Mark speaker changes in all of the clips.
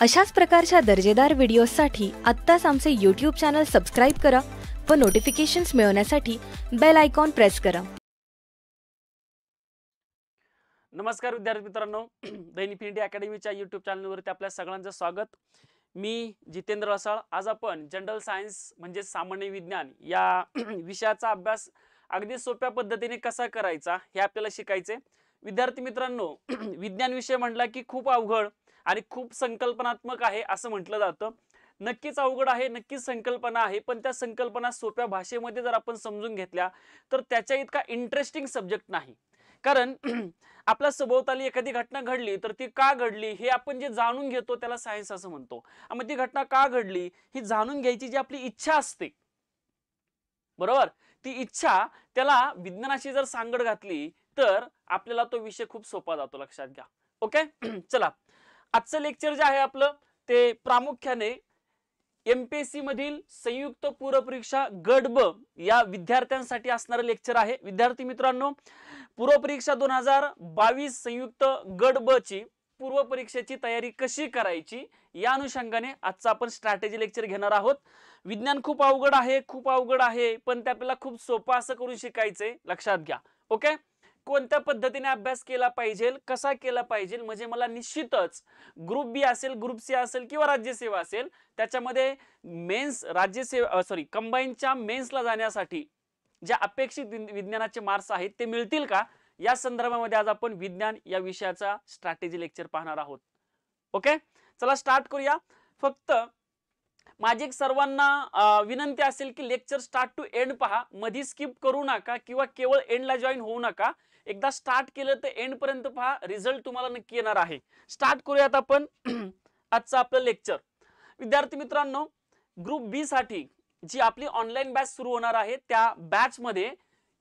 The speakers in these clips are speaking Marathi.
Speaker 1: अशाच प्रकारच्या दर्जेदार व्हिडिओसाठी आत्ताच आमचे यूट्यूब चॅनल सबस्क्राईब करा व नोटिफिकेशन मिळवण्यासाठी बेल आयकॉन प्रेस करा नमस्कार विद्यार्थी मित्रांनो दैनिक इंडिया अकॅडमीच्या यूट्यूब चॅनलवरती आपल्या सगळ्यांचं स्वागत मी जितेंद्र असाळ आज आपण जनरल सायन्स म्हणजे सामान्य विज्ञान या विषयाचा अभ्यास अगदी सोप्या पद्धतीने कसा करायचा हे आपल्याला शिकायचे विद्यार्थी मित्रांनो विज्ञान विषय म्हटला की खूप अवघड आणि खूप संकल्पनात्मक आहे असं म्हटलं जातं नक्कीच अवघड आहे नक्कीच संकल्पना आहे पण त्या संकल्पना सोप्या भाषेमध्ये जर आपण समजून घेतल्या तर त्याच्या इतका इंटरेस्टिंग सब्जेक्ट नाही कारण आपल्या सभोवताली एखादी घटना घडली तर ती का घडली हे आपण जे जाणून घेतो त्याला सायन्स असं म्हणतो मग ती घटना का घडली ही जाणून घ्यायची जी आपली इच्छा असते बरोबर ती इच्छा त्याला विज्ञानाशी जर सांगड घातली तर आपल्याला तो विषय खूप सोपा जातो लक्षात घ्या ओके चला आजचं लेक्चर जे आहे आपलं ते प्रामुख्याने एमपीएससी मधील संयुक्त पूर्वपरीक्षा गट ब या विद्यार्थ्यांसाठी असणारं लेक्चर आहे विद्यार्थी मित्रांनो पूर्वपरीक्षा दोन हजार बावीस संयुक्त गट ब ची पूर्वपरीक्षेची तयारी कशी करायची या अनुषंगाने आजचं आपण स्ट्रॅटेजी लेक्चर घेणार आहोत विज्ञान खूप अवघड आहे खूप अवघड आहे पण ते आपल्याला खूप सोपं असं करून शिकायचंय लक्षात घ्या ओके कोणत्या पद्धतीने अभ्यास केला पाहिजे कसा केला पाहिजे म्हणजे मला निश्चितच ग्रुप बी असेल ग्रुप सी असेल किंवा राज्यसेवा असेल त्याच्यामध्ये मेन्स राज्यसेवा सॉरी कंबाईनच्या मेन्सला जाण्यासाठी ज्या अपेक्षित विज्ञानाचे मार्क्स आहेत ते मिळतील का या संदर्भामध्ये आज आपण विज्ञान या विषयाचा स्ट्रॅटेजी लेक्चर पाहणार आहोत ओके चला स्टार्ट करूया फक्त माझी एक सर्वांना विनंती असेल की लेक्चर स्टार्ट टू एंड पहा मधी स्किप करू नका किंवा केवळ एंडला जॉईन होऊ नका एकदा स्टार्ट केलं तर एंडपर्यंत पहा रिझल्ट तुम्हाला नक्की येणार आहे स्टार्ट करूयात आपण आजचं आपलं लेक्चर विद्यार्थी मित्रांनो ग्रुप बी साठी जी आपली ऑनलाईन बॅच सुरू होणार आहे त्या बॅचमध्ये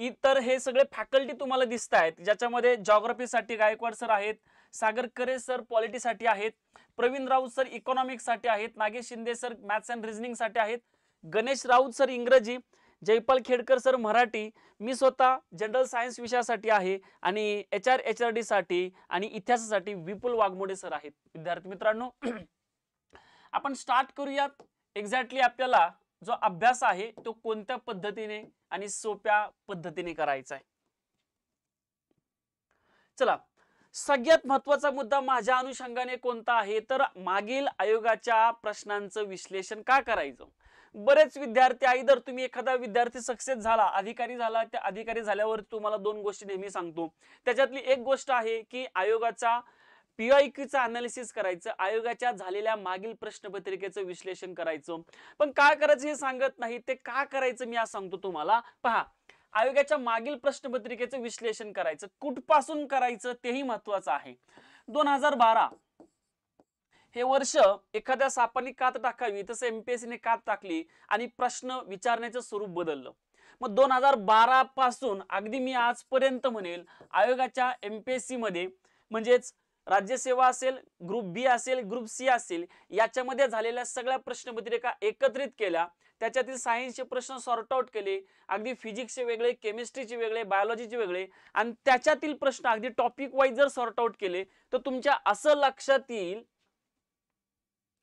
Speaker 1: इतर हे सगळे फॅकल्टी तुम्हाला दिसत आहेत ज्याच्यामध्ये जॉग्रफीसाठी गायकवाड सर आहेत सागर करे सर पॉलिटीसाठी आहेत प्रवीण राऊत सर साठी आहेत Nagesh Shinde sir maths and रिझनिंगसाठी आहेत गणेश राऊत सर इंग्रजी जयपाल खेडकर सर मराठी मी स्वतः जनरल सायन्स विषयासाठी आहे आणि एच आर एच आर डीसाठी आणि इतिहासासाठी विपुल वाघमोडे सर आहेत विद्यार्थी मित्रांनो आपण स्टार्ट करूयात एक्झॅक्टली आपल्याला जो अभ्यास आहे तो कोणत्या पद्धतीने आणि सोप्या पद्धतीने करायचा आहे चला सगळ्यात महत्वाचा मुद्दा माझ्या अनुषंगाने कोणता आहे तर मागील आयोगाच्या प्रश्नांचं विश्लेषण का करायचं बरेच विद्यार्थी आई जर तुम्ही एखादा विद्यार्थी सक्सेस झाला अधिकारी झाला त्या अधिकारी झाल्यावर तुम्हाला दोन गोष्टी नेहमी सांगतो त्याच्यातली एक गोष्ट आहे की आयोगाचा पीआयक्यूचं अनालिसिस करायचं आयोगाच्या झालेल्या मागील प्रश्नपत्रिकेचं विश्लेषण करायचं पण काय करायचं हे सांगत नाही ते का करायचं मी आज सांगतो तुम्हाला पहा आयोगाच्या मागील प्रश्नपत्रिकेचं विश्लेषण करायचं कुठपासून करायचं तेही महत्वाचं आहे दोन हजार बारा हे वर्ष एखाद्या सापाने कात टाकावी तसं ने कात टाकली आणि प्रश्न विचारण्याचं स्वरूप बदललं मग दोन हजार बारा पासून अगदी मी आजपर्यंत म्हणेल आयोगाच्या एमपीएससी मध्ये म्हणजेच राज्यसेवा असेल ग्रुप बी असेल ग्रुप सी असेल याच्यामध्ये झालेल्या सगळ्या प्रश्नपत्रिका एकत्रित केल्या त्याच्यातील सायन्सचे प्रश्न सॉर्ट आउट केले अगदी फिजिक्सचे वेगळे केमिस्ट्रीचे वेगळे बायोलॉजीचे वेगळे आणि त्याच्यातील प्रश्न अगदी टॉपिक वाईज जर सॉर्ट आउट केले तर तुमच्या असं लक्षात येईल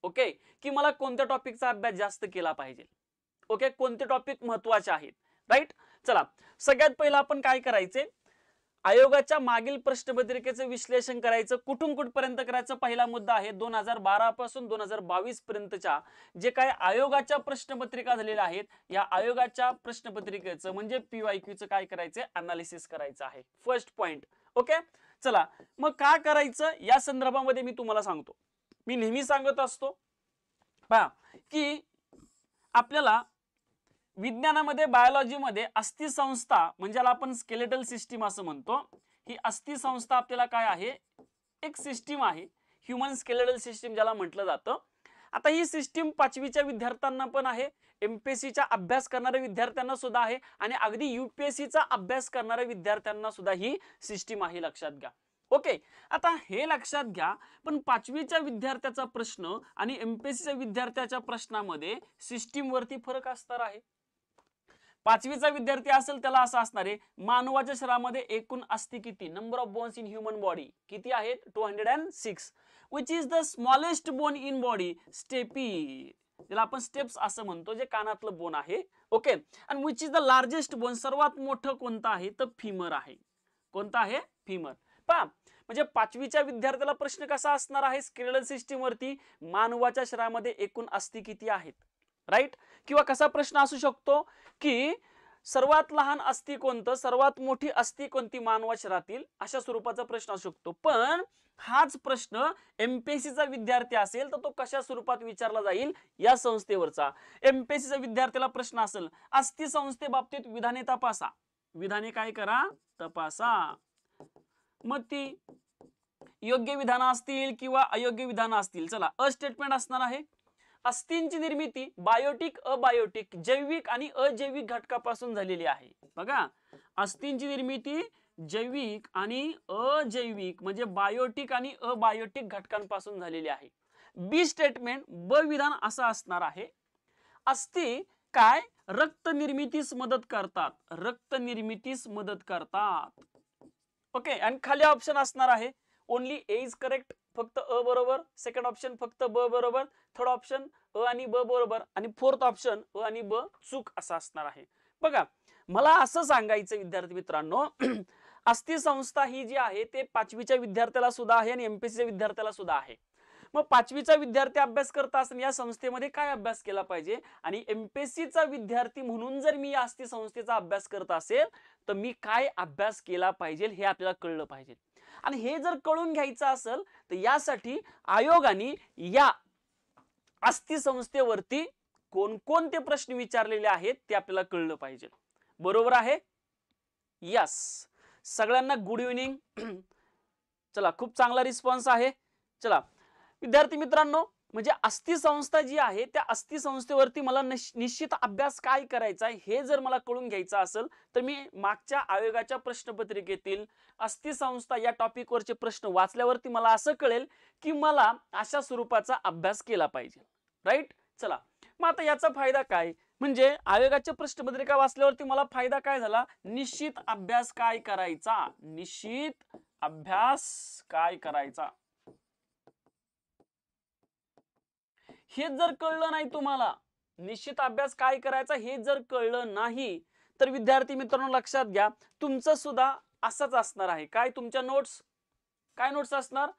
Speaker 1: ओके की मला कोणत्या टॉपिकचा अभ्यास जास्त केला पाहिजे ओके कोणते टॉपिक महत्वाचे आहेत राईट चला सगळ्यात पहिला आपण काय करायचे आयोगाच्या मागील प्रश्नपत्रिकेचं विश्लेषण करायचं कुठून कुठपर्यंत करायचं पहिला मुद्दा आहे दोन हजार बारा पासून दोन हजार बावीस पर्यंतच्या जे काय आयोगाच्या प्रश्नपत्रिका झालेल्या आहेत या आयोगाच्या प्रश्नपत्रिकेचं म्हणजे पीवाय च काय करायचं अनालिसिस करायचं आहे फर्स्ट पॉइंट ओके चला मग का करायचं या संदर्भामध्ये मी तुम्हाला सांगतो मी नेहमी सांगत असतो पहा की आपल्याला विज्ञानामध्ये बायोलॉजीमध्ये अस्थिसंस्था म्हणजे आपण स्केलेटल सिस्टीम असं म्हणतो ही अस्थिसंस्था आपल्याला काय आहे एक सिस्टीम आहे ह्युमन स्केलेटल सिस्टीम ज्याला म्हटलं जातं आता ही सिस्टीम पाचवीच्या विद्यार्थ्यांना पण आहे एम पी अभ्यास करणाऱ्या विद्यार्थ्यांना सुद्धा आहे आणि अगदी यू पी अभ्यास करणाऱ्या विद्यार्थ्यांना सुद्धा ही सिस्टीम आहे लक्षात घ्या ओके आता हे लक्षात घ्या पण पाचवीच्या विद्यार्थ्याचा प्रश्न आणि एमपीएससीच्या विद्यार्थ्याच्या प्रश्नामध्ये सिस्टीमवरती फरक असणार आहे पाचवीचा विद्यार्थी असेल त्याला असं असणार आहे मानवाच्या शरीरामध्ये एकूण अस्थि किती number of bones in human body किती आहेत two hundred six which is the smallest bone in body stapes ज्याला आपण स्टेप्स असं म्हणतो जे कानातलं बोन आहे ओके आणि which is the largest bone सर्वात मोठं कोणतं आहे तर फिमर आहे कोणता आहे फिमर पा म्हणजे पाचवीच्या विद्यार्थ्याला प्रश्न कसा असणार आहे स्केलर सिस्टीम वरती मानवाच्या शरीरामध्ये एकूण अस्थि किती आहेत राईट किंवा कसा प्रश्न असू शकतो की सर्वात लहान अस्थि कोणतं सर्वात मोठी अस्थि कोणती मानवा राहतील अशा स्वरूपाचा प्रश्न असू शकतो पण हाच प्रश्न एमपीएससीचा विद्यार्थी असेल तर तो कशा स्वरूपात विचारला जाईल या संस्थेवरचा एमपीएससीचा विद्यार्थ्याला प्रश्न असेल अस्थि संस्थेबाबतीत विधाने तपासा विधाने काय करा तपासा मग ती योग्य विधान असतील किंवा अयोग्य विधान असतील चला अ स्टेटमेंट असणार आहे अस्थींची निर्मिती बायोटिक अबायोटिक जैविक आणि अजैविक घटकापासून झालेली आहे बघा अस्थींची निर्मिती जैविक आणि अजैविक म्हणजे बायोटिक आणि अबायोटिक घटकांपासून झालेली आहे बी स्टेटमेंट ब विधान असं असणार आहे अस्थि काय रक्त निर्मितीस मदत करतात रक्त निर्मितीस मदत करतात ओके आणि खाली ऑप्शन असणार आहे ओनली ए इज करेक्ट फक्त अ बरोबर सेकंड ऑप्शन फक्त ब बरोबर थर्ड ऑप्शन अ आणि ब बरोबर आणि फोर्थ ऑप्शन अ आणि ब चूक असा असणार आहे बघा मला असं सांगायचं विद्यार्थी मित्रांनो अस्थि संस्था ही जी आहे ते पाचवीच्या विद्यार्थ्याला सुद्धा आहे आणि एमपीसीच्या विद्यार्थ्याला सुद्धा आहे मग पाचवीचा विद्यार्थी अभ्यास करता असताना या संस्थेमध्ये काय अभ्यास केला पाहिजे आणि एमपीएससीचा विद्यार्थी म्हणून जर मी या संस्थेचा अभ्यास करत असेल तर मी काय अभ्यास केला पाहिजे हे आपल्याला कळलं पाहिजे आणि हे जर कळून घ्यायचं असेल तर यासाठी आयोगाने या अस्थि संस्थेवरती कोणकोणते प्रश्न विचारलेले आहेत ते आपल्याला कळलं पाहिजे बरोबर आहे यस सगळ्यांना गुड इव्हनिंग चला खूप चांगला रिस्पॉन्स आहे चला विद्यार्थी मित्रांनो म्हणजे अस्थि संस्था जी आहे त्या अस्थि संस्थेवरती मला निश्चित अभ्यास काय करायचा आहे हे जर मला कळून घ्यायचं असेल तर मी मागच्या आयोगाच्या प्रश्नपत्रिकेतील अस्थि संस्था या टॉपिकवरचे प्रश्न वाचल्यावरती मला असं कळेल की मला अशा स्वरूपाचा अभ्यास केला पाहिजे राईट चला मग आता याचा फायदा काय म्हणजे आयोगाच्या प्रश्नपत्रिका वाचल्यावरती मला फायदा काय झाला निश्चित अभ्यास काय करायचा निश्चित अभ्यास काय करायचा हेच जर कळलं नाही तुम्हाला निश्चित अभ्यास काय करायचा हे जर कळलं नाही तर विद्यार्थी मित्रांनो लक्षात घ्या तुमचं सुद्धा असंच असणार आहे काय तुमच्या नोट्स काय नोट्स असणार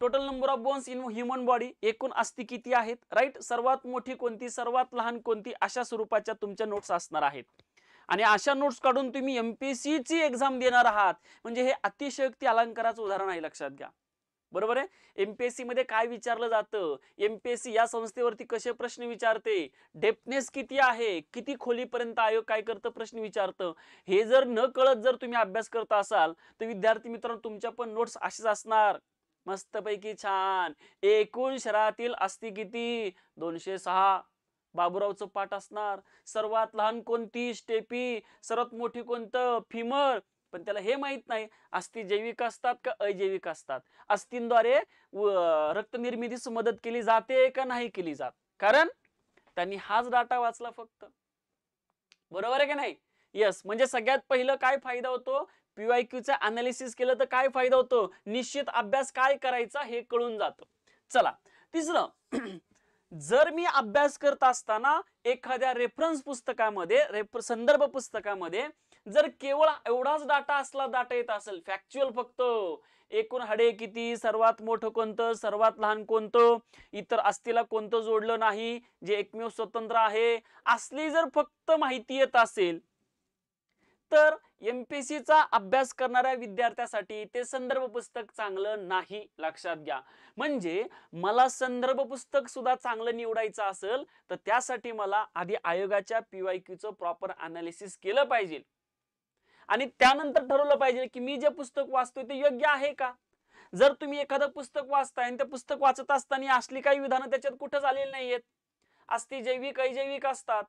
Speaker 1: total number of bones in human body एकूण अस्थि किती आहेत राईट सर्वात मोठी कोणती सर्वात लहान कोणती अशा स्वरूपाच्या तुमच्या नोट्स असणार आहेत आणि अशा नोट्स काढून तुम्ही एमपीएससी ची एक्झाम देणार आहात म्हणजे हे अतिशयोक्ती अलंकाराचं उदाहरण आहे लक्षात घ्या बरोबर आहे एमपीएससी मध्ये काय विचारलं जातं एमपीएससी या संस्थेवरती कसे प्रश्न विचारते डेपनेस किती आहे किती खोलीपर्यंत आयोग काय करतं प्रश्न विचारतं हे जर न कळत जर तुम्ही अभ्यास करत असाल तर विद्यार्थी मित्रांनो तुमच्या पण नोट्स असेच असणार मस्तपैकी छान एकूण शहरातील असती किती दोनशे सहा बाबुरावचं पाठ असणार सर्वात लहान कोणती स्टेपी सर्वात मोठी कोणतं फिमर पण त्याला हे माहीत नाही अस्थि जैविक असतात का अजैविक असतात अस्थींद्वारे रक्तनिर्मितीस मदत केली जाते का नाही केली जात कारण त्यांनी हाच डाटा वाचला फक्त बरोबर आहे की नाही येस म्हणजे सगळ्यात पहिलं काय फायदा होतो पीवाय चा अनालिसिस केलं तर काय फायदा होतो निश्चित अभ्यास काय करायचा हे कळून जातं चला तिसरं जर मी अभ्यास करत असताना एखाद्या रेफरन्स पुस्तकामध्ये रेफ संदर्भ पुस्तकामध्ये जर केवळ एवढाच डाटा असला डाटा येत असेल फॅक्च्युअल फक्त एकूण हाडे किती सर्वात मोठं कोणतं सर्वात लहान कोणतं इतर अस्थिला कोणतं जोडलं नाही जे एकमेव स्वतंत्र आहे असली जर फक्त माहिती येत असेल तर एम पी अभ्यास करणाऱ्या विद्यार्थ्यासाठी ते संदर्भ पुस्तक चांगलं नाही लक्षात घ्या म्हणजे मला संदर्भ पुस्तक सुद्धा चांगलं निवडायचं असेल तर त्यासाठी मला आधी आयोगाच्या पीवायक्यूचं प्रॉपर अनालिसिस केलं पाहिजे आणि त्यानंतर ठरवलं पाहिजे की मी जे पुस्तक वाचतोय ते योग्य आहे का जर तुम्ही एखादं पुस्तक वाचताय आणि ते पुस्तक वाचत असताना असली काही विधानं त्याच्यात कुठे आलेली नाहीयेत असती जैविक अजैविक असतात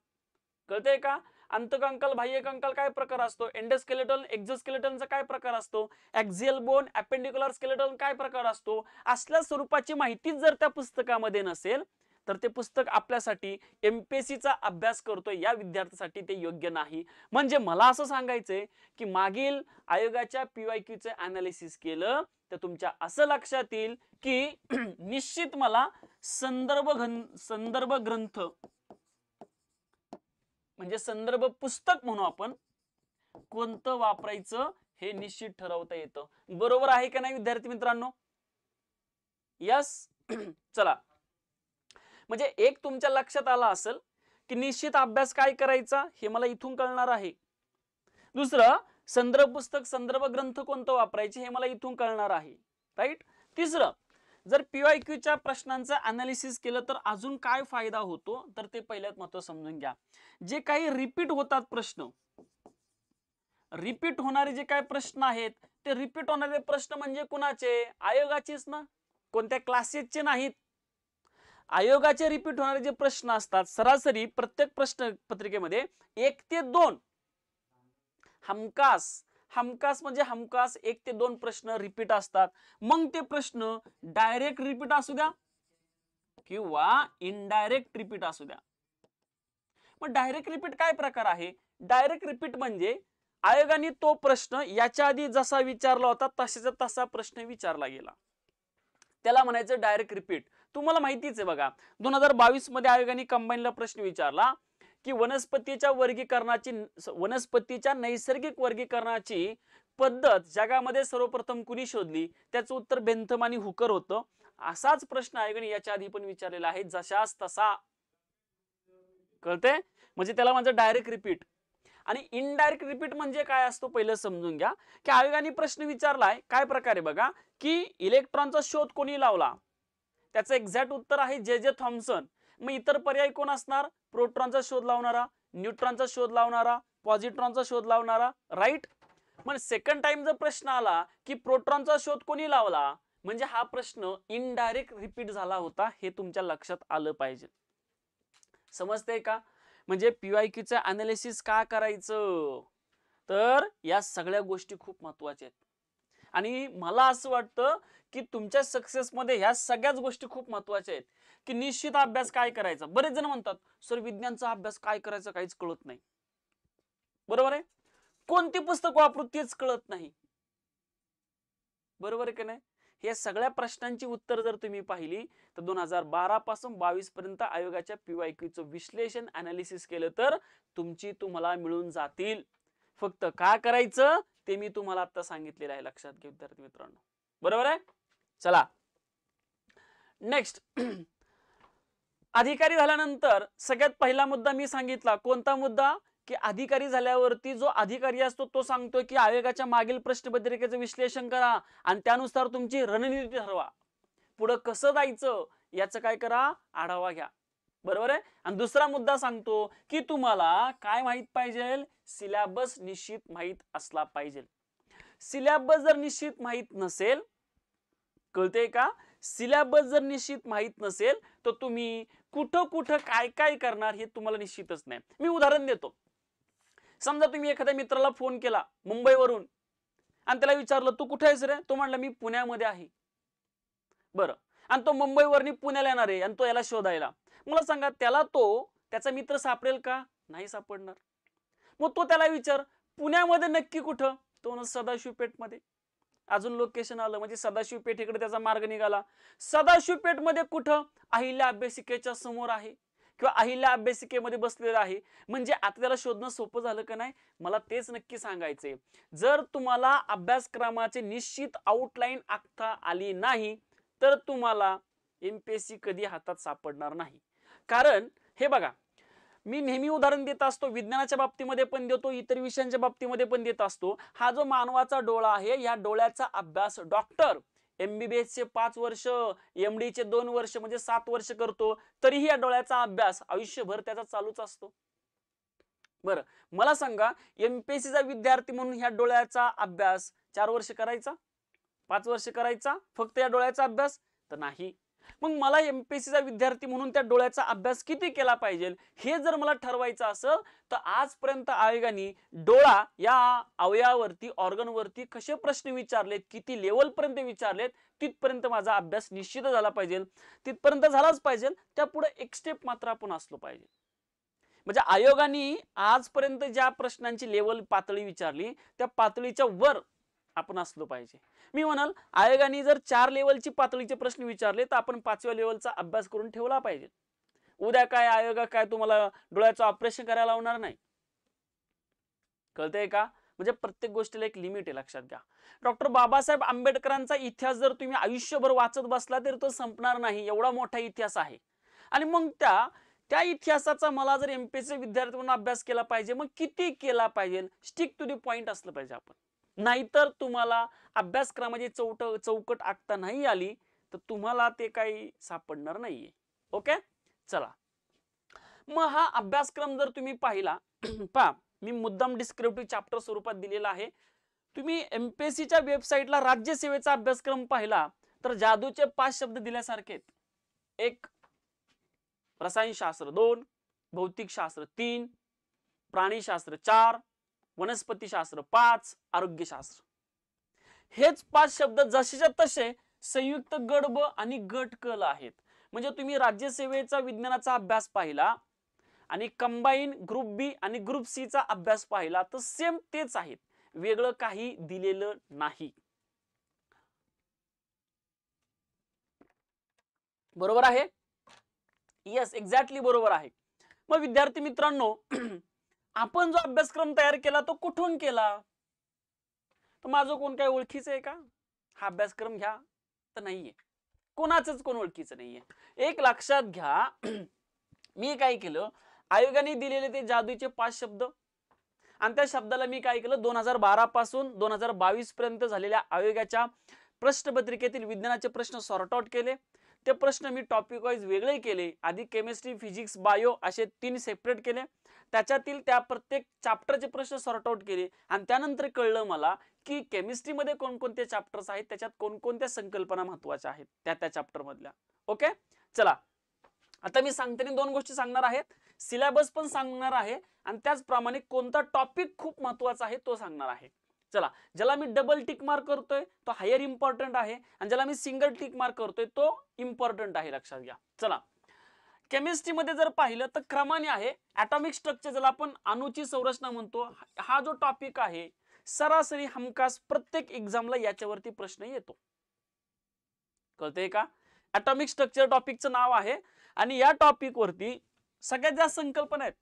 Speaker 1: कळतंय का अंतकंकाल कंकल काय प्रकार असतो एंडोस्केलेटल एक्झोस्केलेटनचा काय प्रकार असतो एक्झेल बोन अपेंडिक्युलर स्केलेटन काय प्रकार असतो असल्या स्वरूपाची माहिती जर त्या पुस्तकामध्ये नसेल तर ते पुस्तक आपल्यासाठी एम पी एस सीचा अभ्यास करतोय या विद्यार्थ्यासाठी ते योग्य नाही म्हणजे मला असं सांगायचंय की मागील आयोगाच्या पीवाय क्यूचं अनालिसिस केलं तर तुमच्या असं लक्षात येईल की निश्चित मला संदर्भ संदर्भ ग्रंथ म्हणजे संदर्भ पुस्तक म्हणू आपण कोणतं वापरायचं हे निश्चित ठरवता येतं बरोबर आहे का नाही विद्यार्थी मित्रांनो यस चला म्हणजे एक तुमच्या लक्षात आला असेल की निश्चित अभ्यास काय करायचा हे मला इथून कळणार आहे दुसरं संदर्भ पुस्तक संदर्भ ग्रंथ कोणतं वापरायचे हे मला इथून कळणार आहे राईट तिसरं जर पीवाय क्यूच्या प्रश्नांचं अनालिसिस केलं तर अजून काय फायदा होतो तर ते पहिल्यात महत्व समजून घ्या जे काही रिपीट होतात प्रश्न रिपीट होणारे जे काही प्रश्न आहेत ते रिपीट होणारे प्रश्न म्हणजे कुणाचे आयोगाचेच ना कोणत्या क्लासेसचे नाहीत आयोगाचे रिपीट होणारे जे प्रश्न असतात सरासरी प्रत्येक प्रश्न पत्रिकेमध्ये एक ते दोन हमकास हमकास म्हणजे हमकास एक ते दोन प्रश्न रिपीट असतात मग ते प्रश्न डायरेक्ट रिपीट असू द्या किंवा इनडायरेक्ट रिपीट असू द्या मग डायरेक्ट रिपीट काय प्रकार आहे डायरेक्ट रिपीट म्हणजे आयोगाने तो प्रश्न याच्या आधी जसा विचारला होता तशाचा तसा प्रश्न विचारला गेला त्याला म्हणायचं डायरेक्ट रिपीट तुम्हाला माहितीच आहे बघा दोन हजार बावीस मध्ये आयोगाने कंबाईनला प्रश्न विचारला की वनस्पतीच्या वर्गीकरणाची वनस्पतीच्या नैसर्गिक वर्गीकरणाची पद्धत जगामध्ये सर्वप्रथम कुणी शोधली त्याचं उत्तर बेंथम आणि हुकर होतं असाच प्रश्न आयोगाने याच्या आधी पण विचारलेला आहे जशास तसा कळते म्हणजे त्याला माझं डायरेक्ट रिपीट आणि इनडायरेक्ट रिपीट म्हणजे काय असतो पहिलं समजून घ्या की आयोगाने प्रश्न विचारलाय काय प्रकारे बघा की इलेक्ट्रॉनचा शोध कोणी लावला त्याचं एक्झॅक्ट उत्तर आहे जे जे थॉम्सन मग इतर पर्याय कोण असणार प्रोट्रॉनचा शोध लावणारा न्यूट्रॉनचा शोध लावणारा पॉझिट्रॉनचा शोध लावणारा राईट मग सेकंड टाइम जर प्रश्न आला की प्रोट्रॉनचा शोध कोणी लावला म्हणजे हा प्रश्न इनडायरेक्ट रिपीट झाला होता हे तुमच्या लक्षात आलं पाहिजे समजते का म्हणजे पीवायक्यू चं अनालिसिस का करायचं तर या सगळ्या गोष्टी खूप महत्वाच्या आहेत आणि मला असं वाटतं की तुमच्या सक्सेसमध्ये ह्या सगळ्याच गोष्टी खूप महत्वाच्या आहेत की निश्चित अभ्यास काय करायचा बरेच जण म्हणतात सर विज्ञानचा अभ्यास काय करायचा काहीच कळत नाही बरोबर आहे कोणती पुस्तक वापरू तेच कळत नाही बरोबर आहे की नाही या सगळ्या प्रश्नांची उत्तर जर तुम्ही पाहिली तर दोन हजार बारा पासून बावीस पर्यंत आयोगाच्या पीवायक्यूचं विश्लेषण अनालिसिस केलं तर तुमची तुम्हाला मिळून जातील फक्त का करायचं ते मी तुम्हाला आता सांगितलेलं आहे लक्षात घे विद्यार्थी मित्रांनो बरोबर आहे चला नेक्स्ट अधिकारी झाल्यानंतर सगळ्यात पहिला मुद्दा मी सांगितला कोणता मुद्दा की अधिकारी झाल्यावरती जो अधिकारी असतो तो सांगतो की आयोगाच्या मागील प्रश्नपत्रिकेचं विश्लेषण करा आणि त्यानुसार तुमची रणनीती ठरवा पुढं कसं जायचं याचं काय करा आढावा घ्या बरोबर आहे आणि दुसरा मुद्दा सांगतो की तुम्हाला काय माहीत पाहिजे सिलॅबस निश्चित माहीत असला पाहिजे सिलॅबस जर निश्चित माहीत नसेल कळते का सिलॅबस जर निश्चित माहीत नसेल तर तुम्ही कुठं कुठं काय काय करणार हे तुम्हाला निश्चितच नाही मी उदाहरण देतो समजा तुम्ही एखाद्या मित्राला फोन केला मुंबईवरून आणि त्याला विचारलं तू कुठे आहेस रे तो म्हणला मी पुण्यामध्ये आहे बरं आणि तो मुंबईवरून पुण्याला येणार आहे आणि तो याला शोधायला मला सांगा त्याला तो त्याचा मित्र सापडेल का नाही सापडणार मग तो त्याला विचार पुण्यामध्ये नक्की कुठं तो सदाशिव पेठ मध्ये अजून लोकेशन आलं म्हणजे सदाशिव पेठ इकडे त्याचा मार्ग निघाला सदाशिव पेठ मध्ये कुठं अहिल्या अभ्यासिकेच्या समोर आहे किंवा अहिल्या अभ्यासिकेमध्ये बसलेलं आहे म्हणजे आता त्याला शोधणं सोपं झालं का नाही मला तेच नक्की सांगायचंय जर तुम्हाला अभ्यासक्रमाचे निश्चित आउटलाईन आखता आली नाही तर तुम्हाला एम कधी हातात सापडणार नाही कारण हे बघा मी नेहमी उदाहरण देत असतो विज्ञानाच्या बाबतीमध्ये पण देतो इतर विषयांच्या बाबतीमध्ये पण देत असतो हा जो मानवाचा डोळा आहे या डोळ्याचा अभ्यास डॉक्टर एमबीबीएस चे पाच वर्ष एम चे दोन वर्ष म्हणजे सात वर्ष करतो तरीही या डोळ्याचा अभ्यास आयुष्यभर त्याचा चालूच असतो बर मला सांगा एमपीएससीचा विद्यार्थी म्हणून ह्या डोळ्याचा अभ्यास चार वर्ष करायचा पाच वर्ष करायचा फक्त या डोळ्याचा अभ्यास तर नाही मग मला एम पी एस सीचा विद्यार्थी म्हणून त्या डोळ्याचा अभ्यास किती केला पाहिजे हे जर मला ठरवायचं असेल तर आजपर्यंत आयोगाने डोळा या अवयावरती ऑर्गनवरती कसे प्रश्न विचारलेत किती लेवलपर्यंत विचारलेत तिथपर्यंत माझा अभ्यास निश्चित झाला पाहिजे तिथपर्यंत झालाच पाहिजे त्या पुढे एक स्टेप मात्र आपण असलो पाहिजे म्हणजे आयोगाने आजपर्यंत ज्या प्रश्नांची लेवल पातळी विचारली त्या पातळीच्या वर आपण असलो पाहिजे मी म्हणाल आयोगाने जर चार लेवलची पातळीचे प्रश्न विचारले तर आपण पाचव्या लेवलचा अभ्यास करून ठेवला पाहिजे उद्या काय आयोग काय तुम्हाला डोळ्याचं ऑपरेशन करायला लावणार नाही कळतंय का म्हणजे प्रत्येक गोष्टीला एक लिमिट आहे लक्षात घ्या डॉक्टर बाबासाहेब आंबेडकरांचा इतिहास जर तुम्ही आयुष्यभर वाचत बसला तर तो संपणार नाही एवढा मोठा इतिहास आहे आणि मग त्या त्या इतिहासाचा मला जर एमपीएससी विद्यार्थी म्हणून अभ्यास केला पाहिजे मग किती केला पाहिजे स्टिक टू दी पॉइंट असलं पाहिजे आपण नाहीतर तुम्हाला अभ्यासक्रमाची चौट चौकट आखता नाही आली तर तुम्हाला ते काही सापडणार नाहीये ओके चला मग हा अभ्यासक्रम जर तुम्ही पाहिला पा मी मुद्दाम डिस्क्रिप्टिव्ह चॅप्टर स्वरूपात दिलेला आहे तुम्ही एमपीएससीच्या वेबसाईटला सेवेचा अभ्यासक्रम पाहिला तर जादूचे पाच शब्द दिल्यासारखे एक रसायनशास्त्र दोन भौतिकशास्त्र तीन प्राणीशास्त्र चार वनस्पतीशास्त्र पाच आरोग्यशास्त्र हेच पाच शब्द जसेच्या तसे संयुक्त गडब आणि गट कल आहेत म्हणजे तुम्ही राज्यसेवेचा विज्ञानाचा अभ्यास पाहिला आणि कंबाईन ग्रुप बी आणि ग्रुप सी चा अभ्यास पाहिला तर सेम तेच आहेत वेगळं काही दिलेलं नाही बरोबर आहे येस एक्झॅक्टली बरोबर आहे मग विद्यार्थी मित्रांनो आपण जो अभ्यासक्रम तयार केला तो कुठून केला तर माझं कोण काय ओळखीचं आहे का हा अभ्यासक्रम घ्या तर नाहीये कोणाचंच कोण ओळखीचं नाहीये एक लक्षात घ्या मी काय केलं आयोगाने दिलेले ते जादूचे पाच शब्द आणि त्या शब्दाला मी काय केलं दोन हजार बारा पासून दोन हजार बावीस पर्यंत झालेल्या आयोगाच्या प्रश्नपत्रिकेतील विज्ञानाचे प्रश्न सॉर्ट आउट केले ते प्रश्न मी टॉपिक वाईज वेगळे केले आधी केमिस्ट्री फिजिक्स बायो असे तीन सेपरेट केले त्याच्यातील त्या प्रत्येक चॅप्टरचे प्रश्न सॉर्ट आउट केले आणि त्यानंतर कळलं मला की केमिस्ट्रीमध्ये कोणकोणते चॅप्टर्स आहेत त्याच्यात कोणकोणत्या संकल्पना महत्वाच्या आहेत त्या त्या मधल्या ओके चला आता मी सांगताना दोन गोष्टी सांगणार आहेत सिलेबस पण सांगणार आहे आणि त्याचप्रमाणे कोणता टॉपिक खूप महत्वाचा आहे तो सांगणार आहे चला ज्याला मी डबल टिक मार्क करतोय तो हायर इम्पॉर्टंट आहे आणि ज्याला मी सिंगल टिक मार्क करतोय तो इम्पॉर्टंट आहे लक्षात घ्या चला केमिस्ट्रीमध्ये जर पाहिलं तर क्रमाने आहे ॲटॉमिक स्ट्रक्चर ज्याला आपण अणूची संरचना म्हणतो हा जो टॉपिक आहे सरासरी हमखास प्रत्येक एक्झामला याच्यावरती प्रश्न येतो कळतंय का ॲटॉमिक स्ट्रक्चर टॉपिकचं नाव आहे आणि या वरती सगळ्यात जास्त संकल्पना आहेत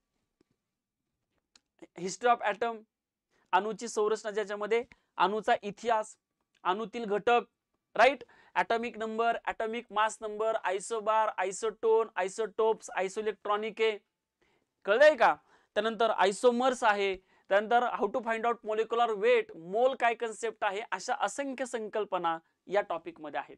Speaker 1: हिस्ट्री ऑफ ॲटम अणूची संरचना ज्याच्यामध्ये अणूचा इतिहास अणूतील घटक right atomic number atomic mass number isobar isotone isotopes आयसोइलेक्ट्रॉनिके कळलंय का त्यानंतर आयसोमर्स आहे त्यानंतर how to find out molecular weight mole काय कन्सेप्ट आहे अशा असंख्य संकल्पना या टॉपिक मध्ये आहेत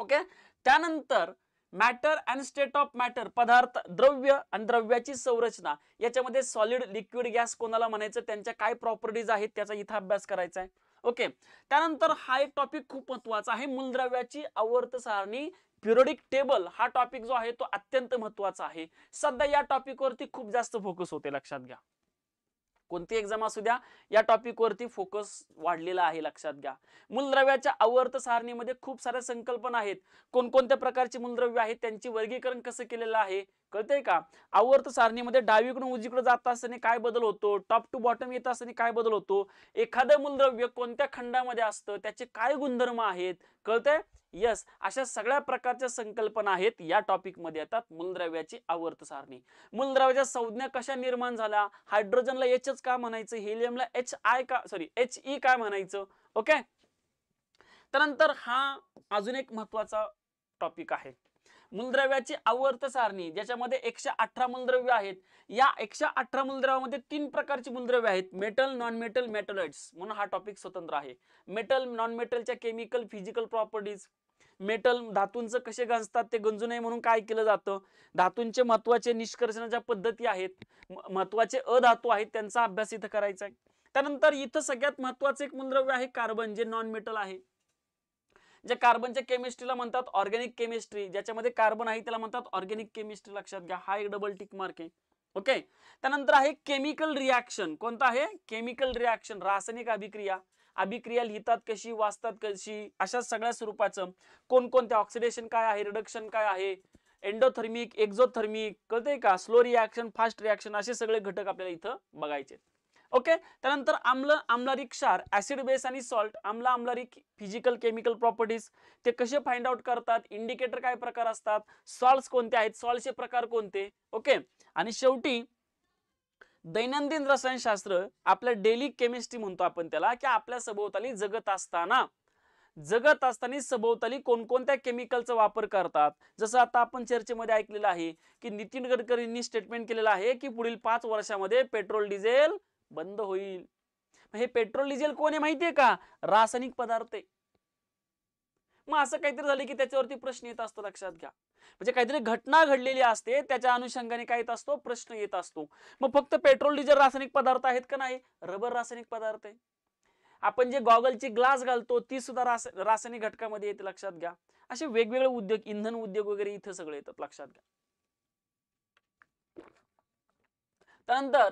Speaker 1: ओके त्यानंतर matter and state of matter पदार्थ द्रव्य आणि द्रव्याची संरचना याच्यामध्ये सॉलिड लिक्विड गॅस कोणाला म्हणायचं त्यांच्या काय प्रॉपर्टीज आहेत त्याचा इथं अभ्यास करायचा आहे ओके त्यानंतर हा एक टॉपिक खूप महत्वाचा आहे मूलद्रव्याची आवर्त सारणी पिरियडिक टेबल हा टॉपिक जो आहे तो अत्यंत महत्वाचा आहे सध्या या वरती खूप जास्त फोकस होते लक्षात घ्या कोणती एक्झाम असू द्या या टॉपिकवरती फोकस वाढलेला आहे लक्षात घ्या मूलद्रव्याच्या आवर्त सारणीमध्ये खूप साऱ्या संकल्पना आहेत कोणकोणत्या प्रकारची मूलद्रव्य आहेत त्यांची वर्गीकरण कसं केलेलं आहे कळतंय का आवर्त सारणीमध्ये डावीकडून उजवीकडे जात असताना काय बदल होतो टॉप टू बॉटम येत असताना काय बदल होतो एखादं मूलद्रव्य कोणत्या खंडामध्ये असतं त्याचे काय गुणधर्म आहेत कळतंय यस अशा सगळ्या प्रकारच्या संकल्पना आहेत या टॉपिकमध्ये येतात मूलद्रव्याची आवर्त सारणी मूलद्रव्याच्या संज्ञा कशा निर्माण झाल्या हायड्रोजनला एच का म्हणायचं हेलियमला एच आय का सॉरी एच ई काय म्हणायचं ओके त्यानंतर हा अजून एक महत्वाचा टॉपिक आहे मूलद्रव्याची आवर्त सारणी ज्याच्यामध्ये एकशे अठरा मूलद्रव्य आहेत या एकशे अठरा मूलद्रव्यामध्ये तीन प्रकारची मूलद्रव्य आहेत मेटल नॉन मेटल मेटलॉइड्स म्हणून हा टॉपिक स्वतंत्र आहे मेटल नॉन मेटलच्या केमिकल फिजिकल प्रॉपर्टीज मेटल धातूंचं कसे गंजतात ते गंजू नये म्हणून काय केलं जातं धातूंचे महत्वाचे निष्कर्षणाच्या पद्धती आहेत महत्वाचे अधातू आहेत त्यांचा अभ्यास इथं करायचा आहे त्यानंतर इथं सगळ्यात महत्वाचं एक मूलद्रव्य आहे कार्बन जे नॉन मेटल आहे जे कार्बनच्या केमिस्ट्रीला म्हणतात ऑर्गॅनिक केमिस्ट्री ज्याच्यामध्ये कार्बन आहे त्याला म्हणतात ऑर्गॅनिक केमिस्ट्री लक्षात घ्या हा एक डबल टिक मार्क आहे ओके त्यानंतर आहे केमिकल रिॲक्शन कोणता आहे केमिकल रिॲक्शन रासायनिक अभिक्रिया अभिक्रिया लिहितात कशी वाचतात कशी अशा सगळ्या स्वरूपाचं कोणकोणत्या ऑक्सिडेशन काय आहे रिडक्शन काय आहे एंडोथर्मिक एक्झोथर्मिक कळते का स्लो रिॲक्शन फास्ट रिॲक्शन असे सगळे घटक आपल्याला इथं बघायचे ओके त्यानंतर आम्ल आम्लारी क्षार ऍसिड बेस आणि सॉल्ट आम्ला आम्लारी फिजिकल केमिकल प्रॉपर्टीज ते कसे फाइंड आउट करतात इंडिकेटर काय प्रकार असतात सॉल्ट्स कोणते आहेत सॉल्टचे प्रकार कोणते ओके आणि शेवटी दैनंदिन रसायनशास्त्र आपल्या डेली केमिस्ट्री म्हणतो आपण त्याला की आपल्या सभोवताली जगत असताना जगत असताना सभोवताली कोणकोणत्या केमिकलचा वापर करतात जसं आता आपण चर्चेमध्ये ऐकलेलं आहे की नितीन गडकरींनी स्टेटमेंट केलेलं आहे की पुढील पाच वर्षामध्ये पेट्रोल डिझेल बंद होईल हे पेट्रोल डिझेल कोण आहे माहितीये का रासायनिक पदार्थ मग असं काहीतरी झालं की त्याच्यावरती प्रश्न येत असतो लक्षात घ्या म्हणजे काहीतरी घटना घडलेली असते त्याच्या अनुषंगाने काय येत असतो प्रश्न येत असतो मग फक्त पेट्रोल डिझेल रासायनिक पदार्थ आहेत का नाही रबर रासायनिक पदार्थ आहे आपण जे गॉगलची ग्लास घालतो ती सुद्धा रासायनिक घटकामध्ये येते लक्षात घ्या असे वेगवेगळे उद्योग इंधन उद्योग वगैरे इथं सगळे येतात लक्षात घ्या त्यानंतर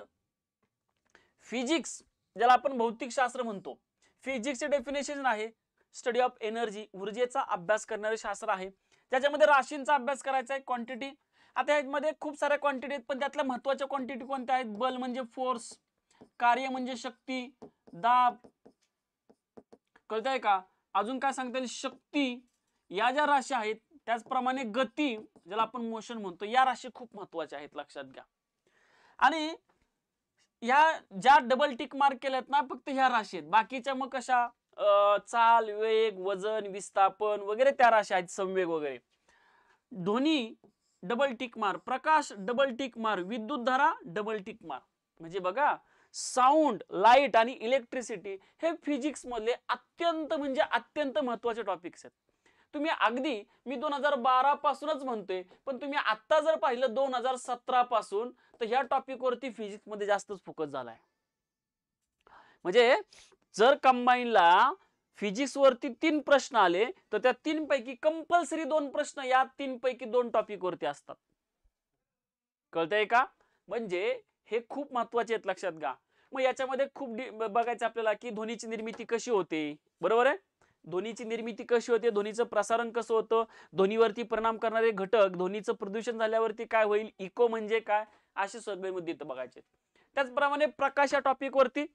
Speaker 1: फिजिक्स ज्याला आपण शास्त्र म्हणतो फिजिक्सचे डेफिनेशन आहे स्टडी ऑफ एनर्जी ऊर्जेचा अभ्यास करणारे शास्त्र आहे त्याच्यामध्ये राशींचा अभ्यास करायचा आहे क्वांटिटी आता यामध्ये खूप साऱ्या क्वांटिटी आहेत पण त्यातल्या महत्वाच्या क्वांटिटी कोणत्या आहेत बल म्हणजे फोर्स कार्य म्हणजे शक्ती दाब कळत आहे का अजून काय सांगता येईल शक्ती या ज्या राशी आहेत त्याचप्रमाणे गती ज्याला आपण मोशन म्हणतो या राशी खूप महत्वाच्या आहेत लक्षात घ्या आणि ह्या ज्या डबल टिक मार्क केल्यात ना फक्त ह्या राशी आहेत बाकीच्या मग कशा चाल वेग वजन विस्थापन वगैरे त्या राशी आहेत संवेग वगैरे ध्वनी डबल टिक मार प्रकाश डबल टिक मार विद्युत धारा डबल टिक मार म्हणजे बघा साऊंड लाईट आणि इलेक्ट्रिसिटी हे फिजिक्स फिजिक्समधले अत्यंत म्हणजे अत्यंत महत्वाचे टॉपिक्स आहेत तुम्ही अगदी मी दोन हजार बारा पासूनच म्हणतोय पण तुम्ही आता जर पाहिलं दोन हजार सतरा पासून तर ह्या टॉपिक वरती फिजिक्स मध्ये जास्तच फोकस झालाय म्हणजे जर कंबाईनला फिजिक्स वरती तीन प्रश्न आले तर त्या तीन पैकी कंपल्सरी दोन प्रश्न या तीन पैकी दोन टॉपिक वरती असतात कळतंय का म्हणजे हे खूप महत्वाचे आहेत लक्षात घ्या मग याच्यामध्ये खूप बघायचं आपल्याला की ध्वनीची निर्मिती कशी होते बरोबर आहे ध्वनीची निर्मिती कशी होते ध्वनीचं प्रसारण कसं होतं ध्वनीवरती परिणाम करणारे घटक ध्वनीचं प्रदूषण झाल्यावरती काय होईल इको म्हणजे काय असे सगळे मुद्दे इथं बघायचे त्याचप्रमाणे प्रकाश या वरती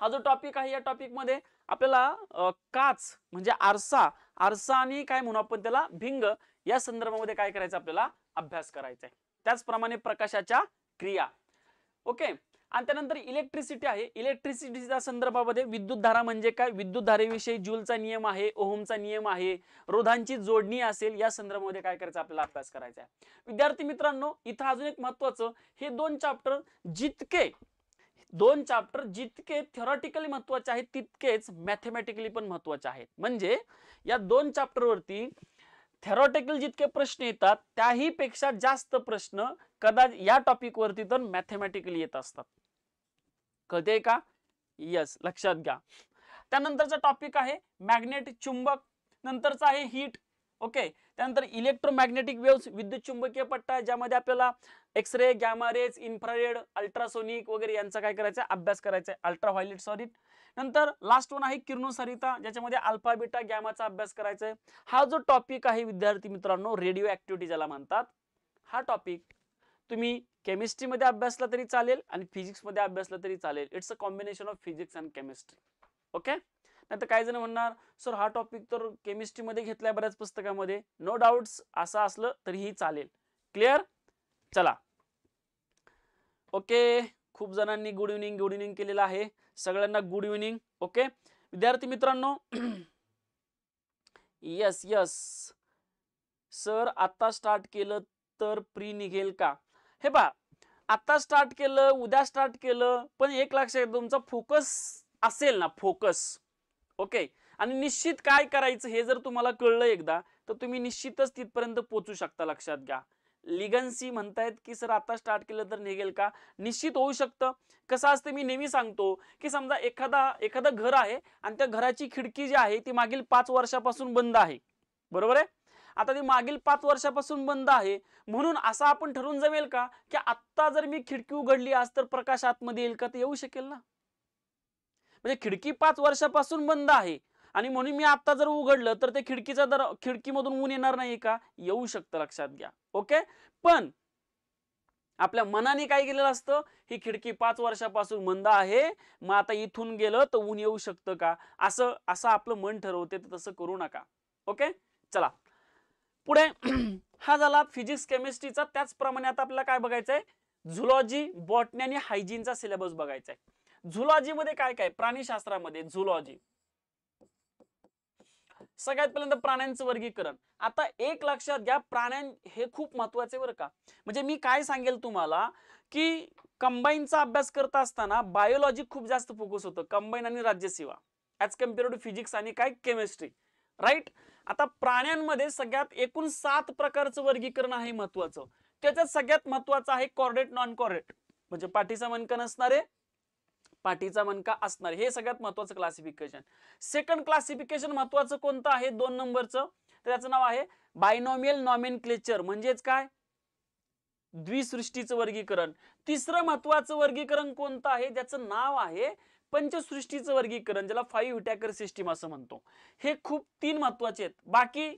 Speaker 1: हा जो टॉपिक आहे या टॉपिकमध्ये आपल्याला काच म्हणजे आरसा आरसा आणि काय म्हणू आपण त्याला भिंग या संदर्भामध्ये काय करायचं आपल्याला अभ्यास करायचा आहे त्याचप्रमाणे प्रकाशाच्या क्रिया ओके आणि त्यानंतर इलेक्ट्रिसिटी आहे इलेक्ट्रिसिटीच्या संदर्भामध्ये विद्युत धारा म्हणजे काय विद्युत धारेविषयी जूलचा नियम आहे ओहमचा नियम आहे रोधांची जोडणी असेल या संदर्भामध्ये काय करायचं आपल्याला अभ्यास करायचा आहे विद्यार्थी मित्रांनो इथं अजून एक महत्वाचं हे दोन चॅप्टर जितके दोन चॅप्टर जितके थिअरॉटिकली महत्वाचे आहेत तितकेच मॅथमॅटिकली पण महत्वाचे आहेत म्हणजे या दोन चॅप्टरवरती थेरॉटिकल जितके प्रश्न येतात त्याही पेक्षा जास्त प्रश्न कदाचित या टॉपिकवरती तर मॅथमॅटिकली येत असतात कळते का यस लक्षात घ्या त्यानंतरचा टॉपिक आहे मॅग्नेट चुंबक नंतरचा आहे हीट ओके त्यानंतर इलेक्ट्रोमॅग्नेटिक वेव्स विद्युत चुंबकीय पट्टा ज्यामध्ये आपल्याला X ray gamma infrared ultrasonic वगैरे यांचा काय करायचा अभ्यास करायचा आहे अल्ट्रा व्हायलेट सॉरी नंतर लास्ट वन आहे किरणोसरिता ज्याच्यामध्ये अल्फाबिटा गॅमाचा अभ्यास करायचा आहे हा जो टॉपिक आहे विद्यार्थी मित्रांनो रेडिओ ऍक्टिव्हिटी ज्याला म्हणतात हा टॉपिक तुम्ही केमिस्ट्रीमध्ये अभ्यासला तरी चालेल आणि फिजिक्स मध्ये अभ्यासला तरी चालेल it's a combination of physics and chemistry okay नाहीतर काही जण म्हणणार सर हा टॉपिक तर केमिस्ट्रीमध्ये घेतलाय बऱ्याच पुस्तकामध्ये नो डाऊट्स असं असलं तरीही चालेल क्लिअर चला ओके खूप जणांनी गुड इव्हनिंग गुड इव्हनिंग केलेलं आहे सगळ्यांना गुड इव्हनिंग ओके विद्यार्थी मित्रांनो येस येस सर आता स्टार्ट केलं तर प्री निघेल का हे पहा आता स्टार्ट केलं उद्या स्टार्ट केलं पण एक लक्षात तुमचा फोकस असेल ना फोकस ओके आणि निश्चित काय करायचं हे जर तुम्हाला कळलं एकदा तर तुम्ही निश्चितच तिथपर्यंत पोचू शकता लक्षात घ्या लिगन्सी म्हणतायत की सर आता स्टार्ट केलं तर निघेल का निश्चित होऊ शकतं कसं असतं मी नेहमी सांगतो की समजा एखादा एखादं घर आहे आणि त्या घराची खिडकी जी आहे ती मागील पाच वर्षापासून बंद आहे बरोबर आहे आता ती मागील पाच वर्षापासून बंद आहे म्हणून असं आपण ठरवून जमेल का की आत्ता जर मी खिडकी उघडली आज तर प्रकाश आतमध्ये येईल का ते येऊ शकेल ना म्हणजे खिडकी पाच वर्षापासून बंद आहे आणि म्हणून मी आता जर उघडलं तर ते खिडकीचा दर खिडकीमधून ऊन येणार नाही का येऊ शकतं लक्षात घ्या ओके पण आपल्या मनाने काय केलेलं असतं ही खिडकी पाच वर्षापासून मंद आहे मग आता इथून गेलं तर ऊन येऊ शकतं का असं असं आपलं मन ठरवते तर तसं करू नका ओके चला पुढे हा झाला फिजिक्स केमिस्ट्रीचा त्याचप्रमाणे आता आपल्याला काय बघायचं आहे झुलॉजी बॉटनी आणि हायजीनचा सिलेबस बघायचा आहे मध्ये काय काय प्राणीशास्त्रामध्ये झुलॉजी सगळ्यात पहिल्यांदा प्राण्यांचं वर्गीकरण आता एक लक्षात घ्या प्राण्यां हे खूप महत्वाचे बरं का म्हणजे मी काय सांगेल तुम्हाला की कंबाईनचा अभ्यास करत असताना बायोलॉजी खूप जास्त फोकस होतं कंबाईन आणि राज्यसेवा ॲज कम्पेअर टू फिजिक्स आणि काय केमिस्ट्री राईट आता प्राण्यांमध्ये सगळ्यात एकूण सात प्रकारचं वर्गीकरण आहे महत्वाचं त्याच्यात सगळ्यात महत्वाचं आहे कॉर्डेट नॉन कॉर्डेट म्हणजे पाठीचा मनका नसणारे पाठीचा मनका असणार हे सगळ्यात महत्वाचं क्लासिफिकेशन सेकंड क्लासिफिकेशन महत्वाचं कोणतं आहे दोन नंबरचं त्याचं नाव आहे बायनॉमियल नॉमेन क्लेचर म्हणजेच काय द्विसृष्टीचं वर्गीकरण तिसरं महत्वाचं वर्गीकरण कोणतं आहे ज्याचं नाव आहे पंचसृष्टीचं वर्गीकरण ज्याला फाईव्ह हिटॅकर सिस्टीम असं म्हणतो हे खूप तीन महत्वाचे आहेत बाकी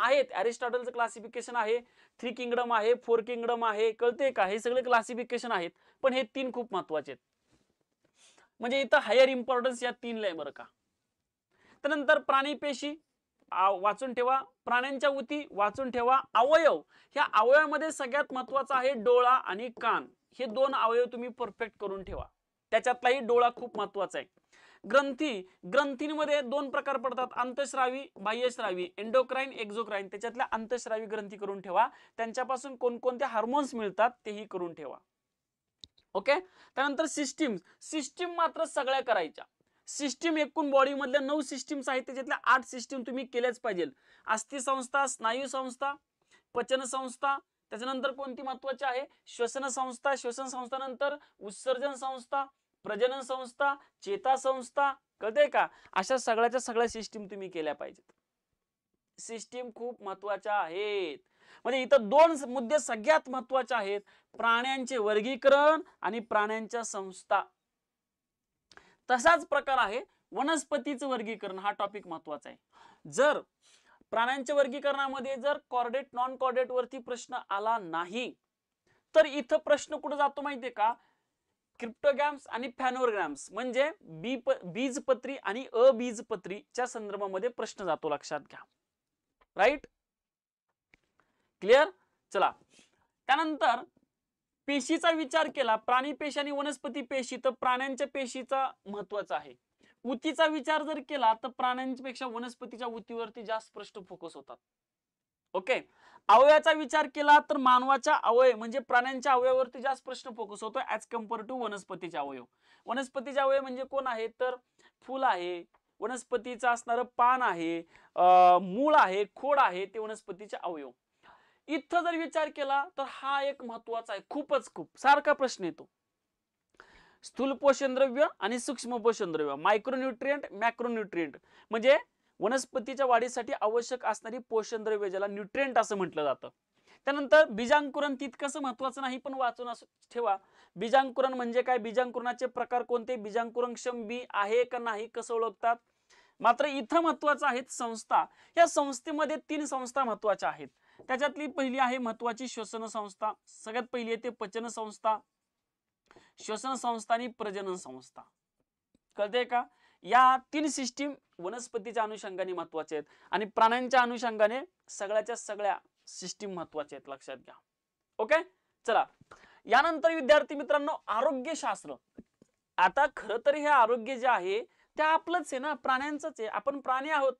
Speaker 1: आहेत अरिस्टॉटलचं क्लासिफिकेशन आहे थ्री किंगडम आहे फोर किंगडम आहे कळते का हे सगळे क्लासिफिकेशन आहेत पण हे तीन खूप महत्वाचे आहेत म्हणजे इथं हायर इम्पॉर्टन्स या तीनला आहे बरं का त्यानंतर प्राणी पेशी वाचून ठेवा प्राण्यांच्या उती वाचून ठेवा अवयव ह्या अवयवामध्ये सगळ्यात महत्वाचा आहे डोळा आणि कान हे दोन अवयव तुम्ही परफेक्ट करून ठेवा त्याच्यातलाही डोळा खूप महत्वाचा आहे ग्रंथी ग्रंथींमध्ये दोन प्रकार पडतात अंतश्रावी बाह्यश्रावी एंडोक्राईन एक्झोक्राईन त्याच्यातल्या अंतश्रावी ग्रंथी करून ठेवा त्यांच्यापासून कोणकोणते हार्मोन्स मिळतात तेही करून ठेवा ओके त्यानंतर सिस्टीम सिस्टीम मात्र सगळ्या करायच्या सिस्टीम एकूण बॉडीमधल्या नऊ सिस्टीम्स आहेत त्याच्यातल्या आठ सिस्टीम तुम्ही केल्याच पाहिजे अस्थिसंस्था स्नायू संस्था पचन संस्था त्याच्यानंतर कोणती महत्वाची आहे श्वसन संस्था श्वसन नंतर उत्सर्जन संस्था प्रजनन संस्था चेता संस्था कळते का अशा सगळ्याच्या सगळ्या सिस्टीम तुम्ही केल्या पाहिजेत सिस्टीम खूप महत्वाच्या आहेत म्हणजे इथं दोन मुद्दे सगळ्यात महत्वाचे आहेत प्राण्यांचे वर्गीकरण आणि प्राण्यांच्या संस्था तसाच प्रकार आहे वनस्पतीचं वर्गीकरण हा टॉपिक महत्वाचा आहे जर प्राण्यांच्या वर्गीकरणामध्ये जर कॉर्डेट नॉन कॉर्डेट वरती प्रश्न आला नाही तर इथं प्रश्न कुठं जातो माहितीये का क्रिप्टोग्रॅम्स आणि फॅनोरग्रॅम्स म्हणजे बी बीजपत्री आणि अबीजपत्रीच्या संदर्भामध्ये प्रश्न जातो लक्षात घ्या राईट क्लिअर चला त्यानंतर पेशीचा विचार केला प्राणी पेशी आणि वनस्पती पेशी तर प्राण्यांच्या पेशीचा महत्वाचा आहे उतीचा विचार जर केला तर प्राण्यांपेक्षा वनस्पतीच्या उतीवरती जास्त प्रश्न फोकस होतात ओके अवयाचा विचार केला तर मानवाच्या अवयव म्हणजे प्राण्यांच्या अवयवावरती जास्त प्रश्न फोकस होतो ऍज कम्पेअर टू वनस्पतीचे अवयव वनस्पतीचे अवयव म्हणजे कोण आहे तर फुल आहे वनस्पतीचं असणारं पान आहे मूळ आहे खोड आहे ते वनस्पतीचे अवयव इथं जर विचार केला तर हा एक महत्वाचा आहे खूपच खूप सारखा प्रश्न येतो स्थूल पोषणद्रव्य आणि सूक्ष्म पोषणद्रव्य मायक्रोन्यूट्रियंट मॅक्रोन्यूट्रियंट म्हणजे वनस्पतीच्या वाढीसाठी आवश्यक असणारी द्रव्य ज्याला न्यूट्रिएंट असं म्हटलं जातं त्यानंतर बीजांकुरण तितकंसं महत्वाचं नाही पण वाचून ठेवा बीजांकुरण म्हणजे काय बीजांकुरणाचे प्रकार कोणते बीजांकुरण क्षम बी आहे का नाही कसं ओळखतात मात्र इथं महत्वाचं आहेत संस्था या संस्थेमध्ये तीन संस्था महत्वाच्या आहेत त्याच्यातली पहिली आहे महत्वाची श्वसन संस्था सगळ्यात पहिली येते पचन संस्था श्वसन संस्था आणि प्रजनन संस्था कळते का या तीन सिस्टीम वनस्पतीच्या अनुषंगाने महत्वाचे आहेत आणि प्राण्यांच्या अनुषंगाने सगळ्याच्या सगळ्या सिस्टीम महत्वाच्या आहेत लक्षात घ्या ओके चला यानंतर विद्यार्थी मित्रांनो आरोग्यशास्त्र आता खर तर हे आरोग्य जे आहे ते आपलंच आहे ना प्राण्यांच आहे आपण प्राणी आहोत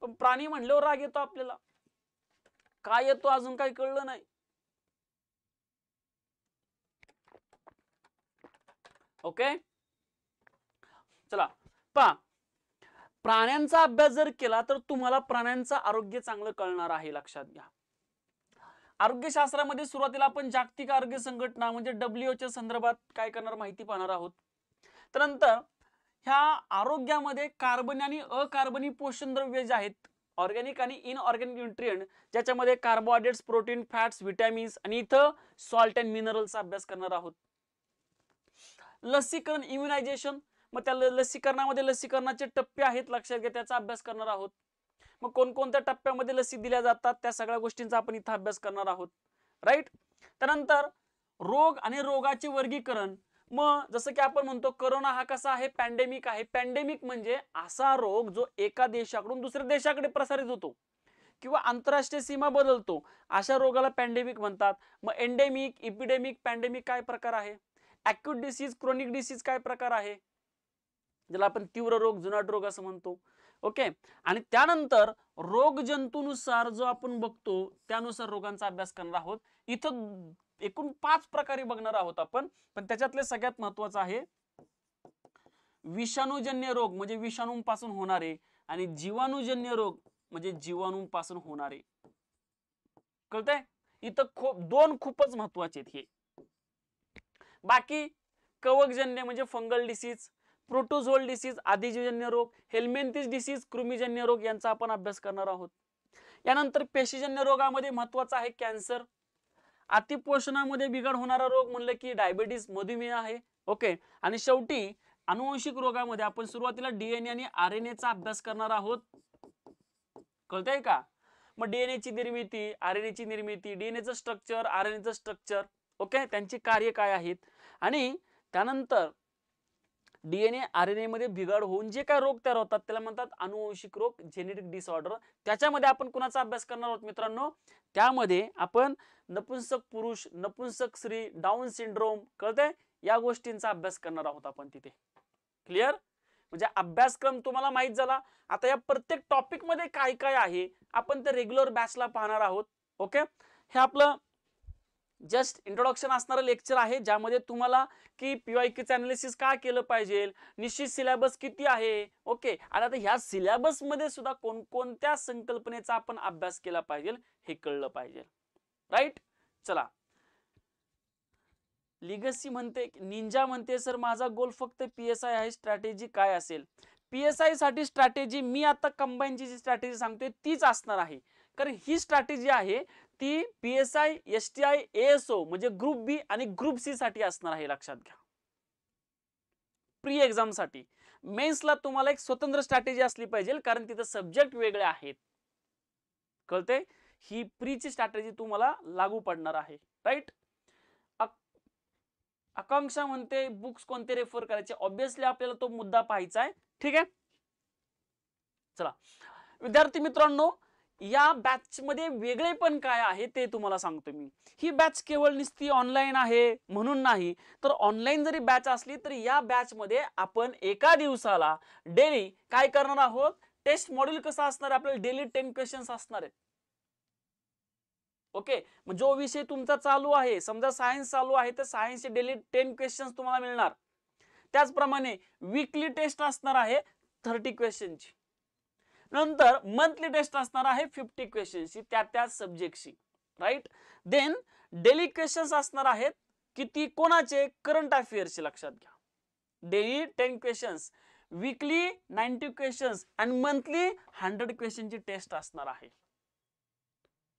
Speaker 1: पण प्राणी म्हणल्यावर राग येतो आपल्याला काय येतो अजून काही कळलं नाही ओके चला पा प्राण्यांचा अभ्यास जर केला तर तुम्हाला प्राण्यांचं आरोग्य चांगलं कळणार आहे लक्षात घ्या आरोग्यशास्त्रामध्ये सुरुवातीला आपण जागतिक आरोग्य संघटना म्हणजे च्या संदर्भात काय करणार माहिती पाहणार आहोत त्यानंतर ह्या आरोग्यामध्ये कार्बन आणि अकार्बनी पोषण द्रव्य जे आहेत ऑर्गॅनिक आणि इनऑर्गॅनिक न्यूट्रिएंट ज्याच्यामध्ये कार्बोहायड्रेट्स प्रोटीन फॅट्स व्हिटॅमिन्स आणि इथं सॉल्ट अँड मिनरलचा अभ्यास करणार आहोत लसीकरण इम्युनायझेशन मग त्या लसीकरणामध्ये लसीकरणाचे टप्पे आहेत लक्षात घ्या त्याचा अभ्यास करणार आहोत मग कोणकोणत्या टप्प्यामध्ये लसी दिल्या जातात त्या सगळ्या गोष्टींचा आपण इथं अभ्यास करणार आहोत राईट त्यानंतर रोग आणि रोगाचे वर्गीकरण मग जसं की आपण म्हणतो करोना हा कसा आहे पॅन्डेमिक आहे पॅन्डेमिक म्हणजे असा रोग जो एका देशाकडून दुसऱ्या देशाकडे प्रसारित होतो किंवा आंतरराष्ट्रीय सीमा बदलतो अशा रोगाला पॅन्डेमिक म्हणतात मग एंडेमिक इपिडेमिक पॅन्डेमिक काय प्रकार आहे ऍक्यूट डिसीज क्रॉनिक डिसीज काय प्रकार आहे ज्याला आपण तीव्र रोग जुनाट रोग असं म्हणतो ओके आणि त्यानंतर रोग जंतूनुसार जो आपण बघतो त्यानुसार रोगांचा अभ्यास करणार आहोत इथं एकूण पाच प्रकारे बघणार आहोत आपण पण त्याच्यातले सगळ्यात महत्वाचं आहे विषाणूजन्य रोग म्हणजे विषाणूंपासून होणारे आणि जीवाणूजन्य रोग म्हणजे जीवाणूंपासून होणारे कळतंय इथं खूप दोन खूपच महत्वाचे आहेत हे बाकी कवकजन्य म्हणजे फंगल डिसीज प्रोटोझोल डिसीज आदिजीजन्य रोग हेल्मेंथिस डिसीज कृमीजन्य रोग यांचा आपण अभ्यास करणार आहोत यानंतर पेशीजन्य रोगामध्ये महत्वाचा आहे कॅन्सर अतिपोषणामध्ये बिघड होणारा रोग म्हणलं की डायबेटीस मधुमेह आहे ओके आणि शेवटी अनुवंशिक रोगामध्ये आपण सुरुवातीला डीएनए आणि आर एन एचा अभ्यास करणार आहोत कळतंय का मग डीएनए ची निर्मिती आर एन एची निर्मिती डीएनएचं स्ट्रक्चर आर एन एचं स्ट्रक्चर ओके त्यांचे कार्य काय आहेत आणि त्यानंतर D N A R N एमध्ये बिघाड होऊन जे काय रोग तयार होतात त्याला म्हणतात अनुवंशिक रोग जेनेटिक डिसऑर्डर त्याच्यामध्ये आपण कुणाचा अभ्यास करणार आहोत मित्रांनो त्यामध्ये आपण नपुंसक पुरुष नपुंसक स्त्री डाऊन सिंड्रोम कळतंय या गोष्टींचा अभ्यास करणार आहोत आपण तिथे क्लिअर म्हणजे अभ्यासक्रम तुम्हाला माहीत झाला आता या प्रत्येक टॉपिकमध्ये काय काय आहे आपण ते रेग्युलर बॅचला पाहणार आहोत ओके हे आपलं जस्ट इंट्रोडक्शन असणारं लेक्चर आहे ज्यामध्ये तुम्हाला की पी वाय क्यूचं अनालिसिस का केलं पाहिजे निश्चित सिलेबस किती आहे ओके आणि आता ह्या सिलेबसमध्ये सुद्धा कोणकोणत्या संकल्पनेचा आपण अभ्यास केला पाहिजे हे कळलं पाहिजे राईट चला लिगसी म्हणते निंजा म्हणते सर माझा गोल फक्त पी एस आय आहे स्ट्रॅटेजी काय असेल पी एस आय साठी स्ट्रॅटेजी मी आता कंबाईनची जी स्ट्रॅटेजी सांगतोय तीच असणार आहे कारण ही स्ट्रॅटेजी आहे ती P S I S T I ASO म्हणजे ग्रुप बी आणि ग्रुप सी साठी असणार आहे लक्षात घ्या प्री साठी मेन्सला तुम्हाला एक स्वतंत्र स्ट्रॅटेजी असली पाहिजे कारण तिथे सब्जेक्ट वेगळे आहेत कळते ही प्रीची स्ट्रॅटेजी तुम्हाला लागू पडणार आहे राईट आकांक्षा म्हणते बुक्स कोणते रेफर करायचे ऑब्विसली आपल्याला तो मुद्दा पाहायचा आहे ठीक आहे चला विद्यार्थी मित्रांनो या बॅच वेगळे पण काय आहे ते तुम्हाला सांगतो मी ही बॅच केवळ निस्ती ऑनलाईन आहे म्हणून नाही तर ऑनलाईन जरी बॅच असली तरी या बॅच मध्ये आपण एका दिवसाला डेली काय करणार आहोत टेस्ट मॉड्यूल कसा असणार आपल्याला डेली टेन क्वेश्चन्स असणार आहेत ओके okay, जो विषय तुमचा चालू आहे समजा सायन्स चालू आहे तर सायन्सचे डेली टेन क्वेश्चन तुम्हाला मिळणार त्याचप्रमाणे वीकली टेस्ट असणार आहे थर्टी क्वेश्चनची नंतर मंथली टेस्ट असणार आहे फिफ्टी क्वेश्चनची त्या त्या सब्जेक्टशी राईट देन डेली क्वेश्चन्स असणार आहेत किती कोणाचे करंट अफेअर्सचे लक्षात घ्या daily ten questions weekly ninety questions and monthly hundred क्वेश्चनची टेस्ट असणार आहे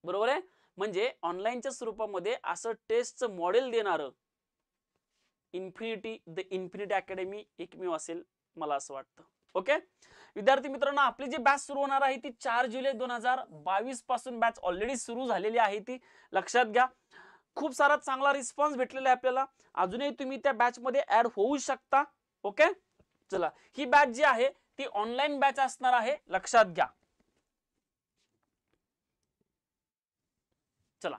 Speaker 1: बरोबर आहे म्हणजे ऑनलाईनच्या स्वरूपामध्ये असं टेस्टचं मॉडेल देणार इन्फिनिटी द इन्फिनिटी अकॅडमी एकमेव असेल मला असं वाटतं ओके विद्यार्थी मित्रांनो आपली जी बॅच सुरू होणार आहे ती चार जुलै दोन हजार बावीस पासून बॅच ऑलरेडी सुरू झालेली आहे ती लक्षात घ्या खूप सारा चांगला रिस्पॉन्स भेटलेला आहे आपल्याला अजूनही तुम्ही त्या बॅच मध्ये ऍड होऊ शकता ओके चला ही बॅच जी आहे ती ऑनलाईन बॅच असणार आहे लक्षात घ्या चला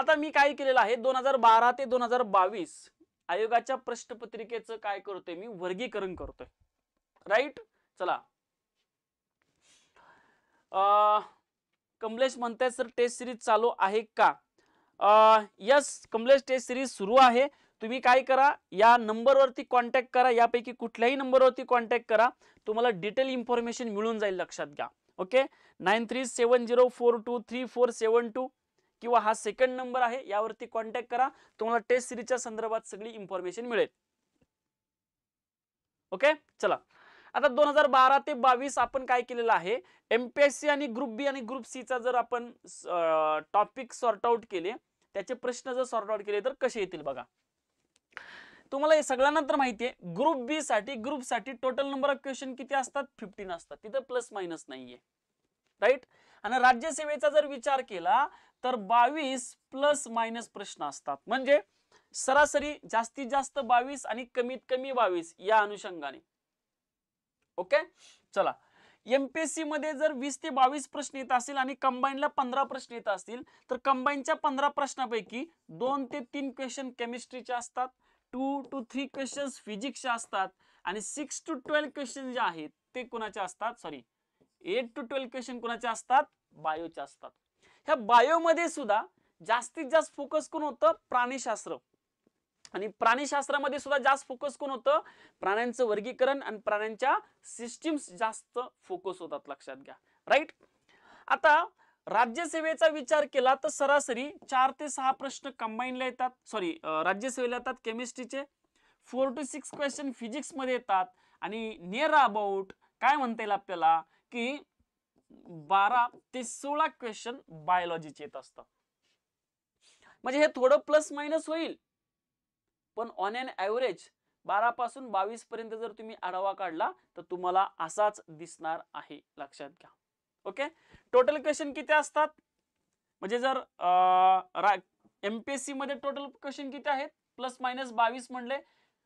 Speaker 1: आता मी काय केलेलं आहे दोन हजार बारा ते दोन हजार बावीस आयोगाच्या प्रश्नपत्रिकेचं काय करतोय मी वर्गीकरण करतोय राईट चला कमलेश म्हणताय सर टेस्ट सिरीज चालू आहे का यस कमलेश टेस्ट सिरीज सुरू आहे तुम्ही काय करा या नंबरवरती कॉन्टॅक्ट करा यापैकी कुठल्याही नंबरवरती कॉन्टॅक्ट करा तुम्हाला डिटेल इन्फॉर्मेशन मिळून जाईल लक्षात घ्या okay nine three seven zero four two three four seven two किंवा हा सेकंड नंबर आहे यावरती कॉन्टॅक्ट करा तुम्हाला टेस्ट सिरीजच्या संदर्भात सगळी इन्फॉर्मेशन मिळेल ओके चला आता दोन हजार बारा ते बावीस आपण काय केलेलं आहे एमपीएससी आणि ग्रुप बी आणि ग्रुप सी चा जर आपण टॉपिक सॉर्ट आउट केले त्याचे प्रश्न जर सॉर्ट आउट केले तर कसे येतील बघा तुम्हाला सगळ्यांना तर माहितीये ग्रुप बी साठी ग्रुप साठी टोटल नंबर ऑफ क्वेश्चन किती असतात फिफ्टीन असतात तिथं प्लस मायनस नाहीये राईट आणि राज्यसेवेचा जर विचार केला तर बावीस प्लस मायनस प्रश्न असतात म्हणजे सरासरी जास्तीत जास्त बावीस आणि कमीत कमी बावीस या अनुषंगाने ओके चला एमपीएससी मध्ये जर वीस ते बावीस प्रश्न येत असतील आणि कंबाईनला पंधरा प्रश्न येत असतील तर कंबाईनच्या पंधरा प्रश्नापैकी दोन ते तीन क्वेश्चन केमिस्ट्रीचे असतात टू टू थ्री क्वेश्चन्स फिजिक्सचे असतात आणि सिक्स टू ट्वेल्व क्वेश्चन जे आहेत ते कुणाचे असतात sorry eight two twelve question कुणाचे असतात बायोचे असतात ह्या बायोमध्ये सुद्धा जास्तीत जास्त फोकस कोण होतं प्राणीशास्त्र आणि प्राणीशास्त्रामध्ये सुद्धा जास्त फोकस कोण होतं प्राण्यांचं वर्गीकरण आणि प्राण्यांच्या सिस्टीम्स जास्त फोकस होतात लक्षात घ्या राईट आता राज्यसेवेचा विचार केला तर सरासरी चार ते सहा प्रश्न कंबाईनला येतात सॉरी राज्यसेवेला येतात केमिस्ट्रीचे फोर टू सिक्स क्वेश्चन फिजिक्समध्ये येतात आणि नियर अबाउट काय म्हणता येईल आपल्याला की बारा ते सोळा क्वेश्चन बायोलॉजीचे येत असतात म्हणजे हे थोडं प्लस मायनस होईल पण ऑन एन ॲव्हरेज बारापासून बावीसपर्यंत जर तुम्ही आढावा काढला तर तुम्हाला असाच दिसणार आहे लक्षात घ्या ओके टोटल क्वेश्चन किती असतात म्हणजे जर एम पी एमपीएससी मध्ये टोटल क्वेश्चन किती आहेत प्लस मायनस बावीस म्हणले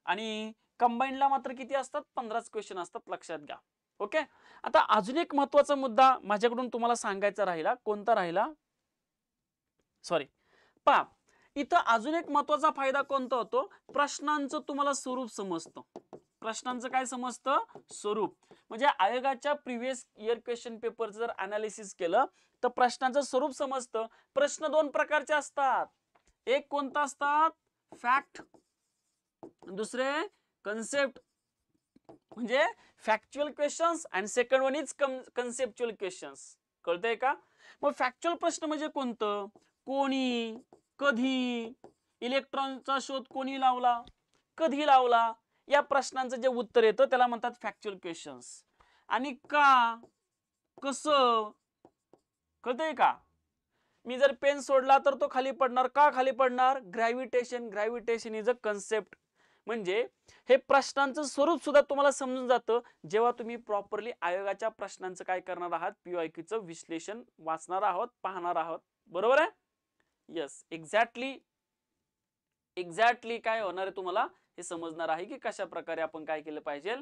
Speaker 1: आणि कंबाईनला मात्र किती असतात पंधराच क्वेश्चन असतात लक्षात घ्या ओके आता अजून एक महत्वाचा मुद्दा माझ्याकडून तुम्हाला सांगायचा राहिला कोणता राहिला सॉरी पा इथं अजून एक महत्वाचा फायदा कोणता होतो प्रश्नांचं तुम्हाला स्वरूप समजतं प्रश्नांचं काय समजतं स्वरूप म्हणजे आयोगाच्या प्रिव्हियस इयर क्वेश्चन पेपरचं जर अनालिसिस केलं तर प्रश्नांचं स्वरूप समजतं प्रश्न दोन प्रकारचे असतात एक कोणता असतात फॅक्ट दुसरे कन्सेप्ट म्हणजे factual questions and second one is conceptual questions कळतंय का मग फॅक्च्युअल प्रश्न म्हणजे कोणतं कोणी कधी इलेक्ट्रॉनचा शोध कोणी लावला कधी लावला या प्रश्नांचं जे उत्तर येतं त्याला म्हणतात फॅक्च्युअल क्वेश्चन्स आणि का कस कळतंय का मी जर पेन सोडला तर तो खाली पडणार का खाली पडणार gravitation gravitation is a concept म्हणजे हे प्रश्नांचं स्वरूप सुद्धा तुम्हाला समजून जातं जेव्हा तुम्ही प्रॉपरली आयोगाच्या प्रश्नांचं काय करणार आहात पीओआयक्यूचं विश्लेषण वाचणार आहोत पाहणार आहोत बरोबर आहे यस एक्झॅक्टली एक्झॅक्टली काय होणार आहे तुम्हाला हे समजणार आहे की कशा प्रकारे आपण काय केलं पाहिजे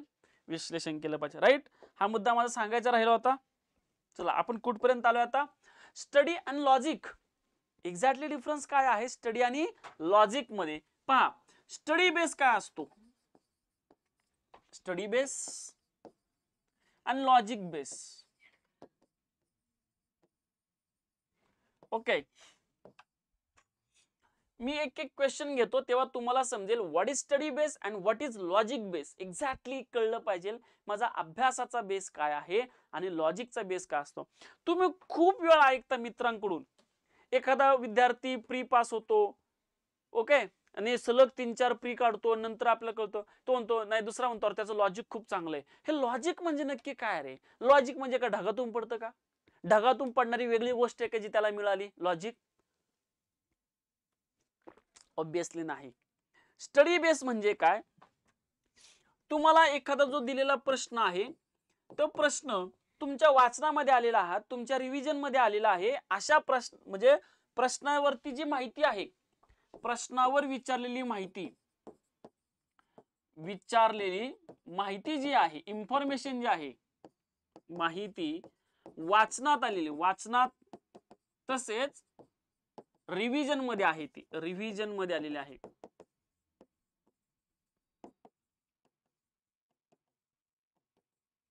Speaker 1: विश्लेषण केलं पाहिजे राईट हा मुद्दा माझा सांगायचा राहिला होता चला आपण कुठपर्यंत आलोय आता study and logic exactly difference काय आहे स्टडी आणि लॉजिक मध्ये पहा स्टडी बेस काय असतो study base and logic base okay मी एक एक क्वेश्चन घेतो तेव्हा तुम्हाला समजेल what is study base and what is logic base exactly कळलं पाहिजे माझा अभ्यासाचा बेस काय आहे आणि लॉजिकचा बेस काय असतो तुम्ही खूप वेळा ऐकता मित्रांकडून एखादा विद्यार्थी प्री पास होतो ओके आणि सलग तीन चार प्री काढतो नंतर आपल्याला कळतो तो म्हणतो नाही दुसरा म्हणतो त्याचं लॉजिक खूप चांगलं आहे हे लॉजिक म्हणजे नक्की काय रे लॉजिक म्हणजे का ढगातून पडतं का ढगातून पडणारी वेगळी गोष्ट आहे का जी त्याला मिळाली लॉजिक ऑब्विसली नाही स्टडी बेस म्हणजे काय तुम्हाला एखादा जो दिलेला प्रश्न आहे तो प्रश्न तुमच्या वाचनामध्ये आलेला आहात तुमच्या रिव्हिजन मध्ये आलेला आहे अशा प्रश्न म्हणजे प्रश्नावरती जी माहिती आहे प्रश्नावर विचारलेली माहिती विचारलेली माहिती जी आहे इन्फॉर्मेशन जी आहे माहिती वाचनात आलेली वाचनात तसेच रिव्हिजन मध्ये आहे ती रिव्हिजन मध्ये आलेली आहे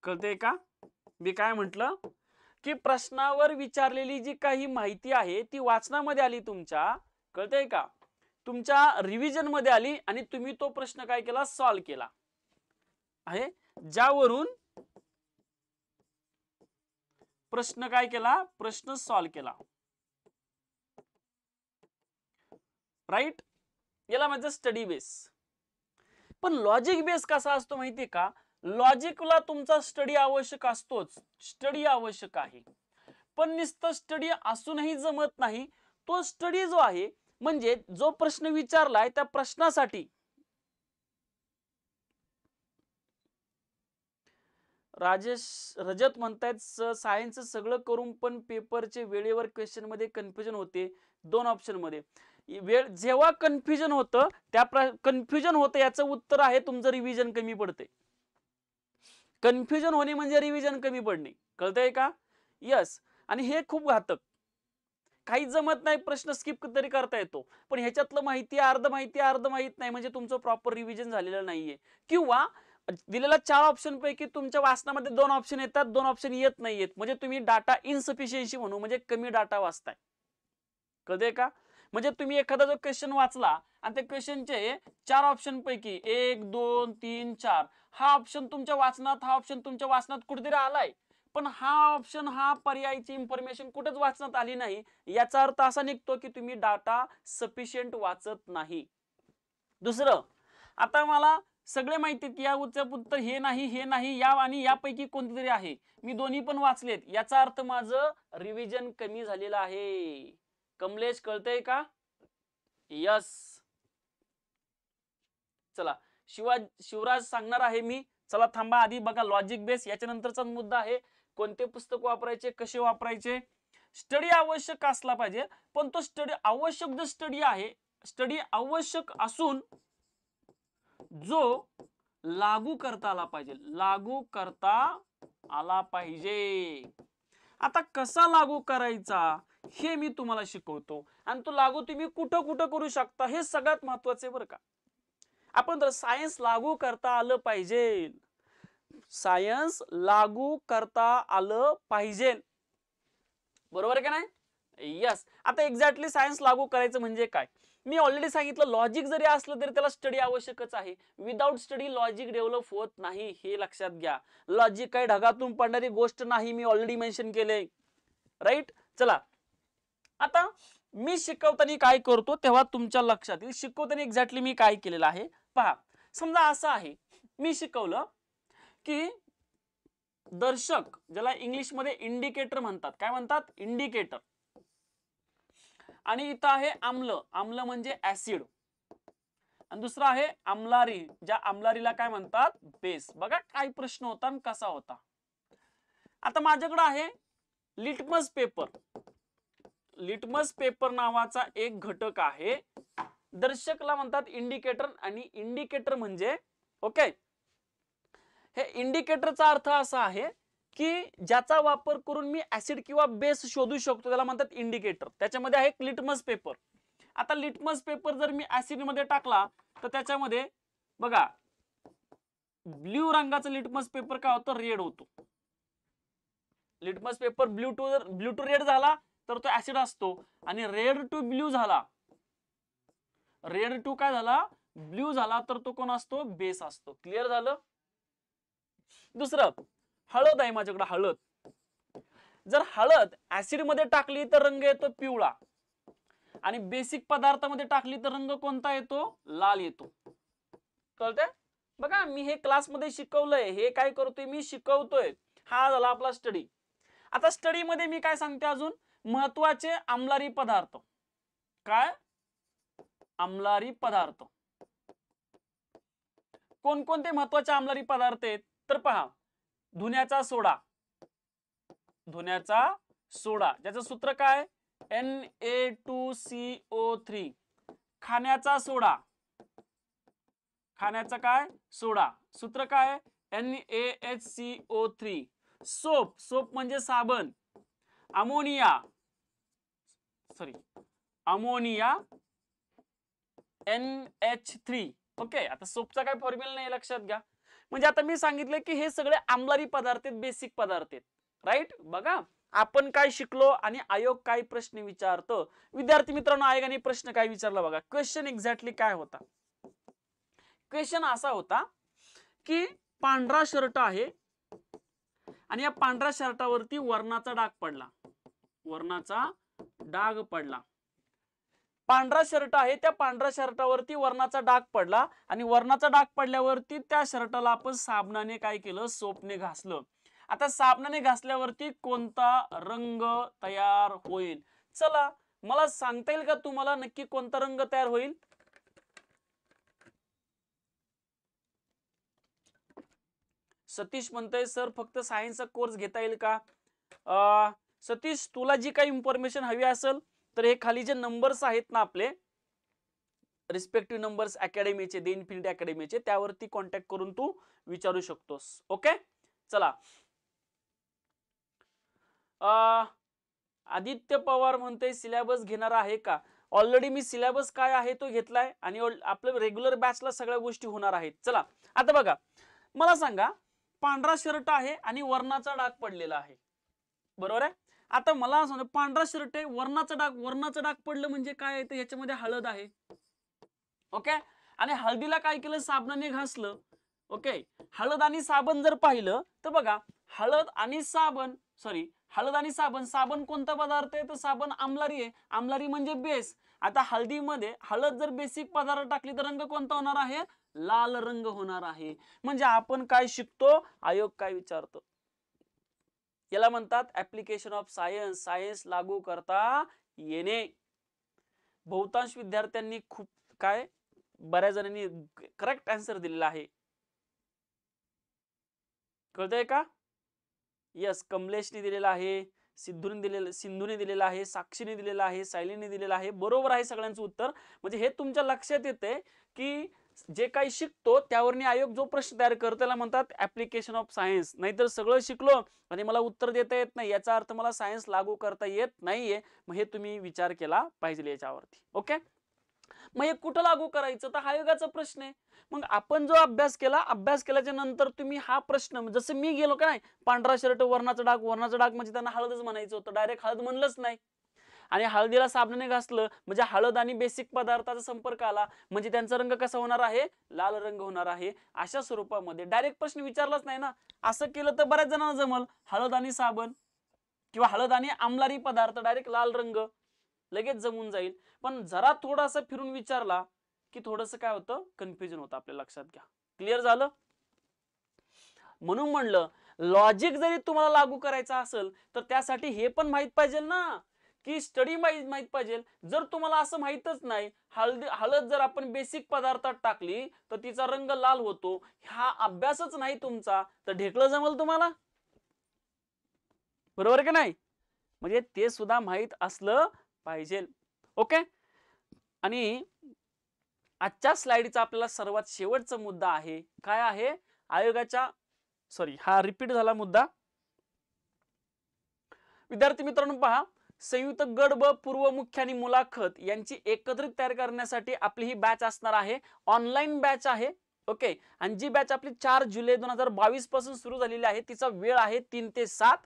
Speaker 1: कळते का मी काय म्हटलं की प्रश्नावर विचारलेली जी काही माहिती आहे ती वाचनामध्ये आली तुमच्या कळतेय का तुमच्या रिव्हिजन मध्ये आली आणि तुम्ही तो प्रश्न काय केला सॉल्व केला आहे ज्यावरून प्रश्न काय केला प्रश्न सॉल्व केला राईट याला माझं स्टडी बेस पण लॉजिक बेस कसा असतो माहितीये का लॉजिकला तुमचा स्टडी आवश्यक असतोच स्टडी आवश्यक आहे पण नुसतं स्टडी असूनही जमत नाही तो स्टडी जो आहे म्हणजे जो प्रश्न विचारलाय त्या प्रश्नासाठी राजेश रजत म्हणतायत सायन्स सगळं करून पण पेपरचे वेळेवर क्वेश्चन मध्ये कन्फ्युजन होते दोन ऑप्शन मध्ये वेळ जेव्हा कन्फ्युजन होतं त्या प्र कन्फ्युजन होतं याचं उत्तर आहे तुमचं रिव्हिजन कमी पडते कन्फ्युजन होणे म्हणजे रिव्हिजन कमी पडणे कळतंय का यस आणि हे खूप घातक काही जमत नाही प्रश्न स्किप तरी करता येतो पण ह्याच्यातलं माहिती अर्ध माहिती अर्ध माहित नाही म्हणजे तुमचं प्रॉपर रिव्हिजन झालेलं नाहीये किंवा दिलेल्या चार ऑप्शन पैकी तुमच्या वाचनामध्ये दोन ऑप्शन येतात दोन ऑप्शन येत नाहीयेत म्हणजे तुम्ही डाटा इनसफिशियन्सी म्हणू म्हणजे कमी डाटा वाचताय कळते का म्हणजे तुम्ही एखादा जो क्वेश्चन वाचला आणि त्या क्वेश्चनचे चार ऑप्शन पैकी एक दोन तीन चार हा ऑप्शन तुमच्या वाचनात हा ऑप्शन तुमच्या वाचनात कुठेतरी आलाय पण हा ऑप्शन हा पर्यायची इन्फॉर्मेशन कुठेच वाचनात आली नाही याचा अर्थ असा निघतो की तुम्ही डाटा सफिशियंट वाचत नाही दुसरं आता मला सगळे माहिती की या उच्च उत्तर हे नाही हे नाही या आणि यापैकी तरी आहे मी दोन्ही पण वाचलेत याचा अर्थ माझं रिव्हिजन कमी झालेलं आहे कमलेश कळतय का यस चला शिवाज शिवराज सांगणार आहे मी चला थांबा आधी बघा लॉजिक बेस नंतरचा मुद्दा आहे कोणते पुस्तक वापरायचे कसे वापरायचे स्टडी आवश्यक असला पाहिजे पण तो स्टडी आवश्यक जो स्टडी आहे स्टडी आवश्यक असून जो लागू करता आला पाहिजे लागू करता आला पाहिजे आता कसा लागू करायचा हे मी तुम्हाला शिकवतो आणि तो लागू तुम्ही कुठं कुठं करू शकता हे सगळ्यात महत्वाचे बरं का आपण तर सायन्स लागू करता आलं पाहिजे सायन्स लागू करता आलं पाहिजे बरोबर का नाही यस आता एक्झॅक्टली सायन्स लागू करायचं म्हणजे काय मी ऑलरेडी सांगितलं लॉजिक जरी असलं तरी त्याला स्टडी आवश्यकच आहे विदाऊट स्टडी लॉजिक डेव्हलप होत नाही हे लक्षात घ्या लॉजिक काही ढगातून पडणारी गोष्ट नाही मी ऑलरेडी मेन्शन केले राईट चला आता मी शिकवताना काय करतो तेव्हा तुमच्या लक्षात येईल शिकवताना एक्झॅक्टली मी काय केलेलं आहे पहा समजा असं आहे मी शिकवलं की दर्शक ज्याला इंग्लिशमध्ये इंडिकेटर म्हणतात काय म्हणतात इंडिकेटर आणि इथं आहे आम्ल आम्ल म्हणजे ऍसिड आणि दुसरं आहे आमलारी ज्या आमलारीला काय म्हणतात बेस बघा काय प्रश्न होता आणि कसा होता आता माझ्याकडे आहे लिटमस पेपर लिटमस पेपर नावाचा एक घटक आहे दर्शकला म्हणतात इंडिकेटर आणि इंडिकेटर म्हणजे ओके हे इंडिकेटरचा अर्थ असा आहे की ज्याचा वापर करून मी ऍसिड किंवा बेस शोधू शकतो त्याला म्हणतात इंडिकेटर त्याच्यामध्ये आहे लिटमस पेपर आता लिटमस पेपर जर मी ऍसिड मध्ये टाकला तर त्याच्यामध्ये बघा ब्ल्यू रंगाचा लिटमस पेपर काय होतो रेड होतो litmus paper blue to blue to red झाला तर तो ऍसिड असतो आणि रेड टू ब्ल्यू झाला रेड टू काय झाला ब्ल्यू झाला तर तो कोण असतो बेस असतो क्लिअर झालं दुसरं हळद आहे माझ्याकडे हळद जर हळद ऍसिड मध्ये टाकली तर रंग येतो पिवळा आणि बेसिक पदार्थामध्ये टाकली तर रंग कोणता येतो लाल येतो कळतंय बघा मी हे क्लास मध्ये शिकवलंय हे काय करतोय मी शिकवतोय हा झाला आपला स्टडी आता स्टडी मध्ये मी काय सांगते अजून महत्वाचे आमलारी पदार्थ काय आमलारी पदार्थ कोणकोणते महत्वाचे आमलारी पदार्थ आहेत तर पहा धुण्याचा सोडा धुण्याचा सोडा ज्याचं सूत्र काय N A two C O three खाण्याचा सोडा खाण्याचा काय सोडा सूत्र काय N A H C O three soap soap म्हणजे साबण ammonia sorry ammonia N H three okay आता सोपचा काय फॉर्म्युला नाही लक्षात घ्या म्हणजे आता मी सांगितलं की हे सगळे आमलारी पदार्थ आहेत बेसिक पदार्थ आहेत राईट बघा आपण काय शिकलो आणि आयोग काय प्रश्न विचारतो विद्यार्थी मित्रांनो आयोगाने प्रश्न काय विचारला बघा क्वेश्चन एक्झॅक्टली काय होता क्वेश्चन असा होता की पांढरा शर्ट आहे आणि या पांढऱ्या शर्टावरती वर्णाचा डाग पडला वर्णाचा डाग पडला पांढरा शर्ट आहे त्या पांढऱ्या शर्टावरती वर्णाचा डाग पडला आणि वर्णाचा डाग पडल्यावरती त्या शर्टाला आपण साबणाने काय केलं सोपने घासलं आता साबणाने घासल्यावरती कोणता रंग तयार होईल चला मला सांगता येईल का तुम्हाला नक्की कोणता रंग तयार होईल सतीश म्हणतोय सर फक्त सायन्सचा कोर्स घेता येईल का सतीश तुला जी काही इन्फॉर्मेशन हवी असेल तर हे खाली जे नंबर्स आहेत ना आपले रिस्पेक्टिव्ह नंबर्स अकॅडमीचे द इन्फिनिटी अकॅडमीचे त्यावरती कॉन्टॅक्ट करून तू विचारू शकतोस ओके चला आदित्य पवार म्हणते सिलेबस घेणार आहे का ऑलरेडी मी सिलेबस काय आहे तो घेतलाय आणि आपलं रेग्युलर बॅचला सगळ्या गोष्टी होणार आहेत चला आता बघा मला सांगा पांढरा शर्ट आहे आणि वर्णाचा डाग पडलेला आहे बरोबर आहे आता मला असं पांढरा शर्ट आहे वरणाचा डाग वर्णाचं डाग पडलं म्हणजे काय तर याच्यामध्ये हळद आहे ओके आणि हळदीला काय केलं साबणाने घासलं ओके हळद आणि साबण जर पाहिलं तर बघा हळद आणि साबण सॉरी हळद आणि साबण साबण कोणता पदार्थ आहे तर साबण आमलारी आहे आमलारी म्हणजे बेस आता हळदीमध्ये हळद जर बेसिक पदार्थ टाकली तर रंग कोणता होणार आहे लाल रंग होणार आहे म्हणजे आपण काय शिकतो आयोग काय विचारतो याला म्हणतात ऍप्लिकेशन ऑफ सायन्स सायन्स लागू करता येणे बहुतांश विद्यार्थ्यांनी खूप काय बऱ्याच जणांनी करेक्ट आन्सर दिलेला आहे कळतंय का यस कमलेशने दिलेला आहे सिद्धूने दिलेलं सिंधूने दिलेला आहे साक्षीने दिलेला आहे सायलीने दिलेला आहे बरोबर आहे सगळ्यांचं उत्तर म्हणजे हे तुमच्या लक्षात येते की जे काही शिकतो त्यावरने आयोग जो प्रश्न तयार करतो त्याला म्हणतात ऍप्लिकेशन ऑफ सायन्स नाहीतर सगळं शिकलो आणि मला उत्तर देता येत नाही याचा अर्थ मला सायन्स लागू करता येत नाहीये मग हे तुम्ही विचार केला पाहिजे याच्यावरती ओके मग हे कुठं लागू करायचं तर हा योगाचा प्रश्न आहे मग आपण जो अभ्यास केला अभ्यास केल्याच्या नंतर तुम्ही हा प्रश्न जसं मी गेलो का नाही पांढरा शर्ट वरणाचा डाग वरणाचा डाग म्हणजे त्यांना हळदच म्हणायचं होतं डायरेक्ट हळद म्हणलंच नाही आणि हळदीला साबणाने घासलं म्हणजे हळद आणि बेसिक पदार्थाचा संपर्क आला म्हणजे त्यांचा रंग कसा होणार आहे लाल रंग होणार आहे अशा स्वरूपामध्ये डायरेक्ट प्रश्न विचारलाच नाही ना असं केलं तर बऱ्याच जणांना जमल हळद आणि साबण किंवा हळद आणि आमलारी पदार्थ डायरेक्ट लाल रंग लगेच जमून जाईल पण जरा थोडासा फिरून विचारला की थोडस काय होतं कन्फ्युजन होतं आपल्या लक्षात घ्या क्लिअर झालं म्हणून म्हणलं लॉजिक जरी तुम्हाला लागू करायचं असेल तर त्यासाठी हे पण माहित पाहिजे ना की स्टडी माहीत माहीत पाहिजे जर तुम्हाला असं माहीतच नाही हळदी हळद जर आपण बेसिक पदार्थात टाकली तर तिचा रंग लाल होतो हा अभ्यासच नाही तुमचा तर ढेकलं जमल तुम्हाला बरोबर का नाही म्हणजे ते सुद्धा माहीत असलं पाहिजे ओके आणि आजच्या स्लाइडचा आपल्याला सर्वात शेवटचा मुद्दा आहे काय आहे आयोगाच्या सॉरी हा रिपीट झाला मुद्दा विद्यार्थी मित्रांनो पहा संयुक्त गड व पूर्व मुख्य आणि मुलाखत यांची एकत्रित तयार करण्यासाठी आपली ही बॅच असणार आहे ऑनलाईन बॅच आहे ओके आणि जी बॅच आपली चार जुलै दोन हजार बावीस पासून सुरू झालेली आहे तिचा वेळ आहे तीन ते सात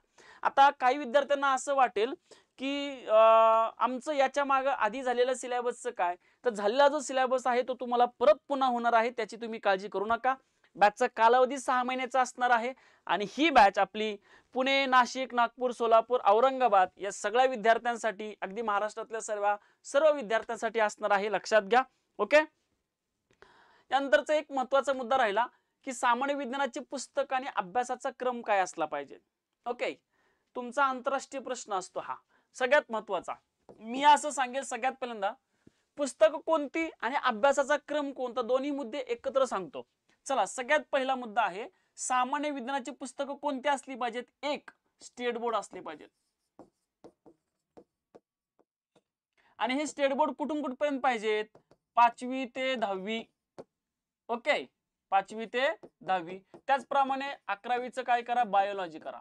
Speaker 1: आता काही विद्यार्थ्यांना असं वाटेल की आमचं याच्या मागं आधी झालेलं सिलेबसचं काय तर झालेला जो सिलेबस आहे तो तुम्हाला परत पुन्हा होणार आहे त्याची तुम्ही काळजी करू नका बॅचचा कालावधी सहा महिन्याचा असणार आहे आणि ही बॅच आपली पुणे नाशिक नागपूर सोलापूर औरंगाबाद या सगळ्या विद्यार्थ्यांसाठी अगदी महाराष्ट्रातल्या सर्व सर्व विद्यार्थ्यांसाठी असणार आहे लक्षात घ्या ओके त्यानंतरचा एक महत्वाचा मुद्दा राहिला की सामान्य विज्ञानाची पुस्तक आणि अभ्यासाचा क्रम काय असला पाहिजे ओके तुमचा आंतरराष्ट्रीय प्रश्न असतो हा सगळ्यात महत्वाचा मी असं सांगेल सगळ्यात पहिल्यांदा पुस्तक कोणती आणि अभ्यासाचा क्रम कोणता दोन्ही मुद्दे एकत्र सांगतो चला सगळ्यात पहिला मुद्दा आहे सामान्य विज्ञानाची पुस्तकं कोणती असली पाहिजेत एक स्टेट बोर्ड असले पाहिजेत आणि हे स्टेट बोर्ड कुठून कुठपर्यंत पाहिजेत पाचवी ते दहावी ओके पाचवी ते दहावी त्याचप्रमाणे अकरावीचं काय करा बायोलॉजी करा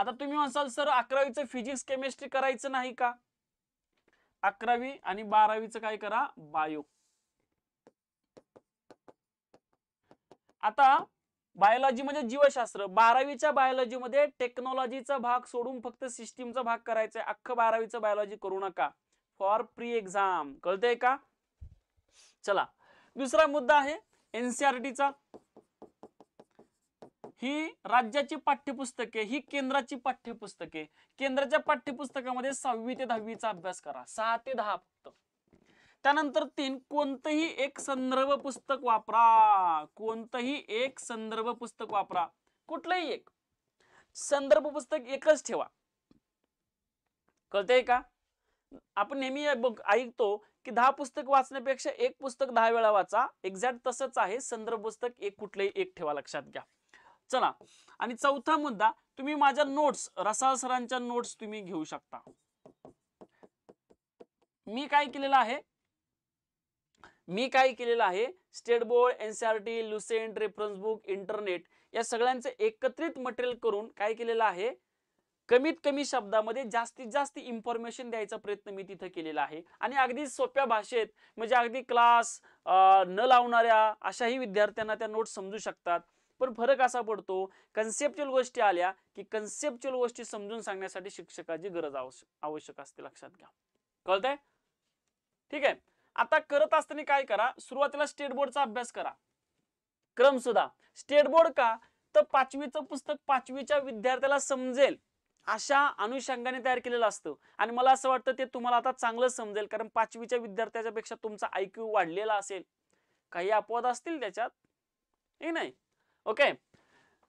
Speaker 1: आता तुम्ही म्हणसाल सर अकरावीचं फिजिक्स केमिस्ट्री करायचं नाही का अकरावी आणि बारावीचं काय करा बायो आता बायोलॉजी म्हणजे जीवशास्त्र बारावीच्या मध्ये टेक्नॉलॉजीचा भाग सोडून फक्त सिस्टीमचा भाग करायचा आहे अख्खं बारावीचं बायोलॉजी करू नका फॉर प्री एक्झाम कळतंय का चला दुसरा मुद्दा आहे एनसीआरटीचा e ही राज्याची पाठ्यपुस्तके ही केंद्राची पाठ्यपुस्तके केंद्राच्या पाठ्यपुस्तकामध्ये सहावी ते दहावीचा अभ्यास करा सहा ते दहा फक्त त्यानंतर तीन कोणतंही एक संदर्भ पुस्तक वापरा कोणतंही एक संदर्भ पुस्तक वापरा कुठलंही एक संदर्भ पुस्तक एकच ठेवा कळतंय का आपण नेहमी ऐकतो की दहा पुस्तक वाचण्यापेक्षा एक पुस्तक दहा वेळा वाचा एक्झॅक्ट तसंच आहे संदर्भ पुस्तक एक कुठलंही एक ठेवा लक्षात घ्या चला आणि चौथा मुद्दा तुम्ही माझ्या नोट्स रसाळ नोट्स तुम्ही घेऊ शकता मी काय केलेलं आहे मी काय केलेलं आहे state board N C R T Lucent reference book internet या सगळ्यांचं एकत्रित मटेरियल करून काय केलेलं आहे कमीत कमी शब्दामध्ये जास्तीत जास्त इन्फॉर्मेशन द्यायचा प्रयत्न मी तिथं केलेला आहे आणि अगदी सोप्या भाषेत म्हणजे अगदी क्लास न लावणाऱ्या अशाही विद्यार्थ्यांना त्या नोट्स समजू शकतात पण फरक असा पडतो कन्सेप्च्युअल गोष्टी आल्या की कन्सेप्च्युअल गोष्टी समजून सांगण्यासाठी शिक्षकाची गरज आवश्यक असते लक्षात घ्या कळतंय ठीक आहे आता करत असताना काय करा सुरुवातीला स्टेट बोर्डचा अभ्यास करा क्रम सुद्धा स्टेट बोर्ड का तर पाचवीचं पुस्तक पाचवीच्या विद्यार्थ्याला समजेल अशा अनुषंगाने तयार केलेलं असतं आणि मला असं वाटतं ते तुम्हाला आता चांगलं समजेल कारण पाचवीच्या विद्यार्थ्याच्या पेक्षा तुमचा आयक्यू वाढलेला असेल काही अपवाद असतील त्याच्यात ठीक नाही ओके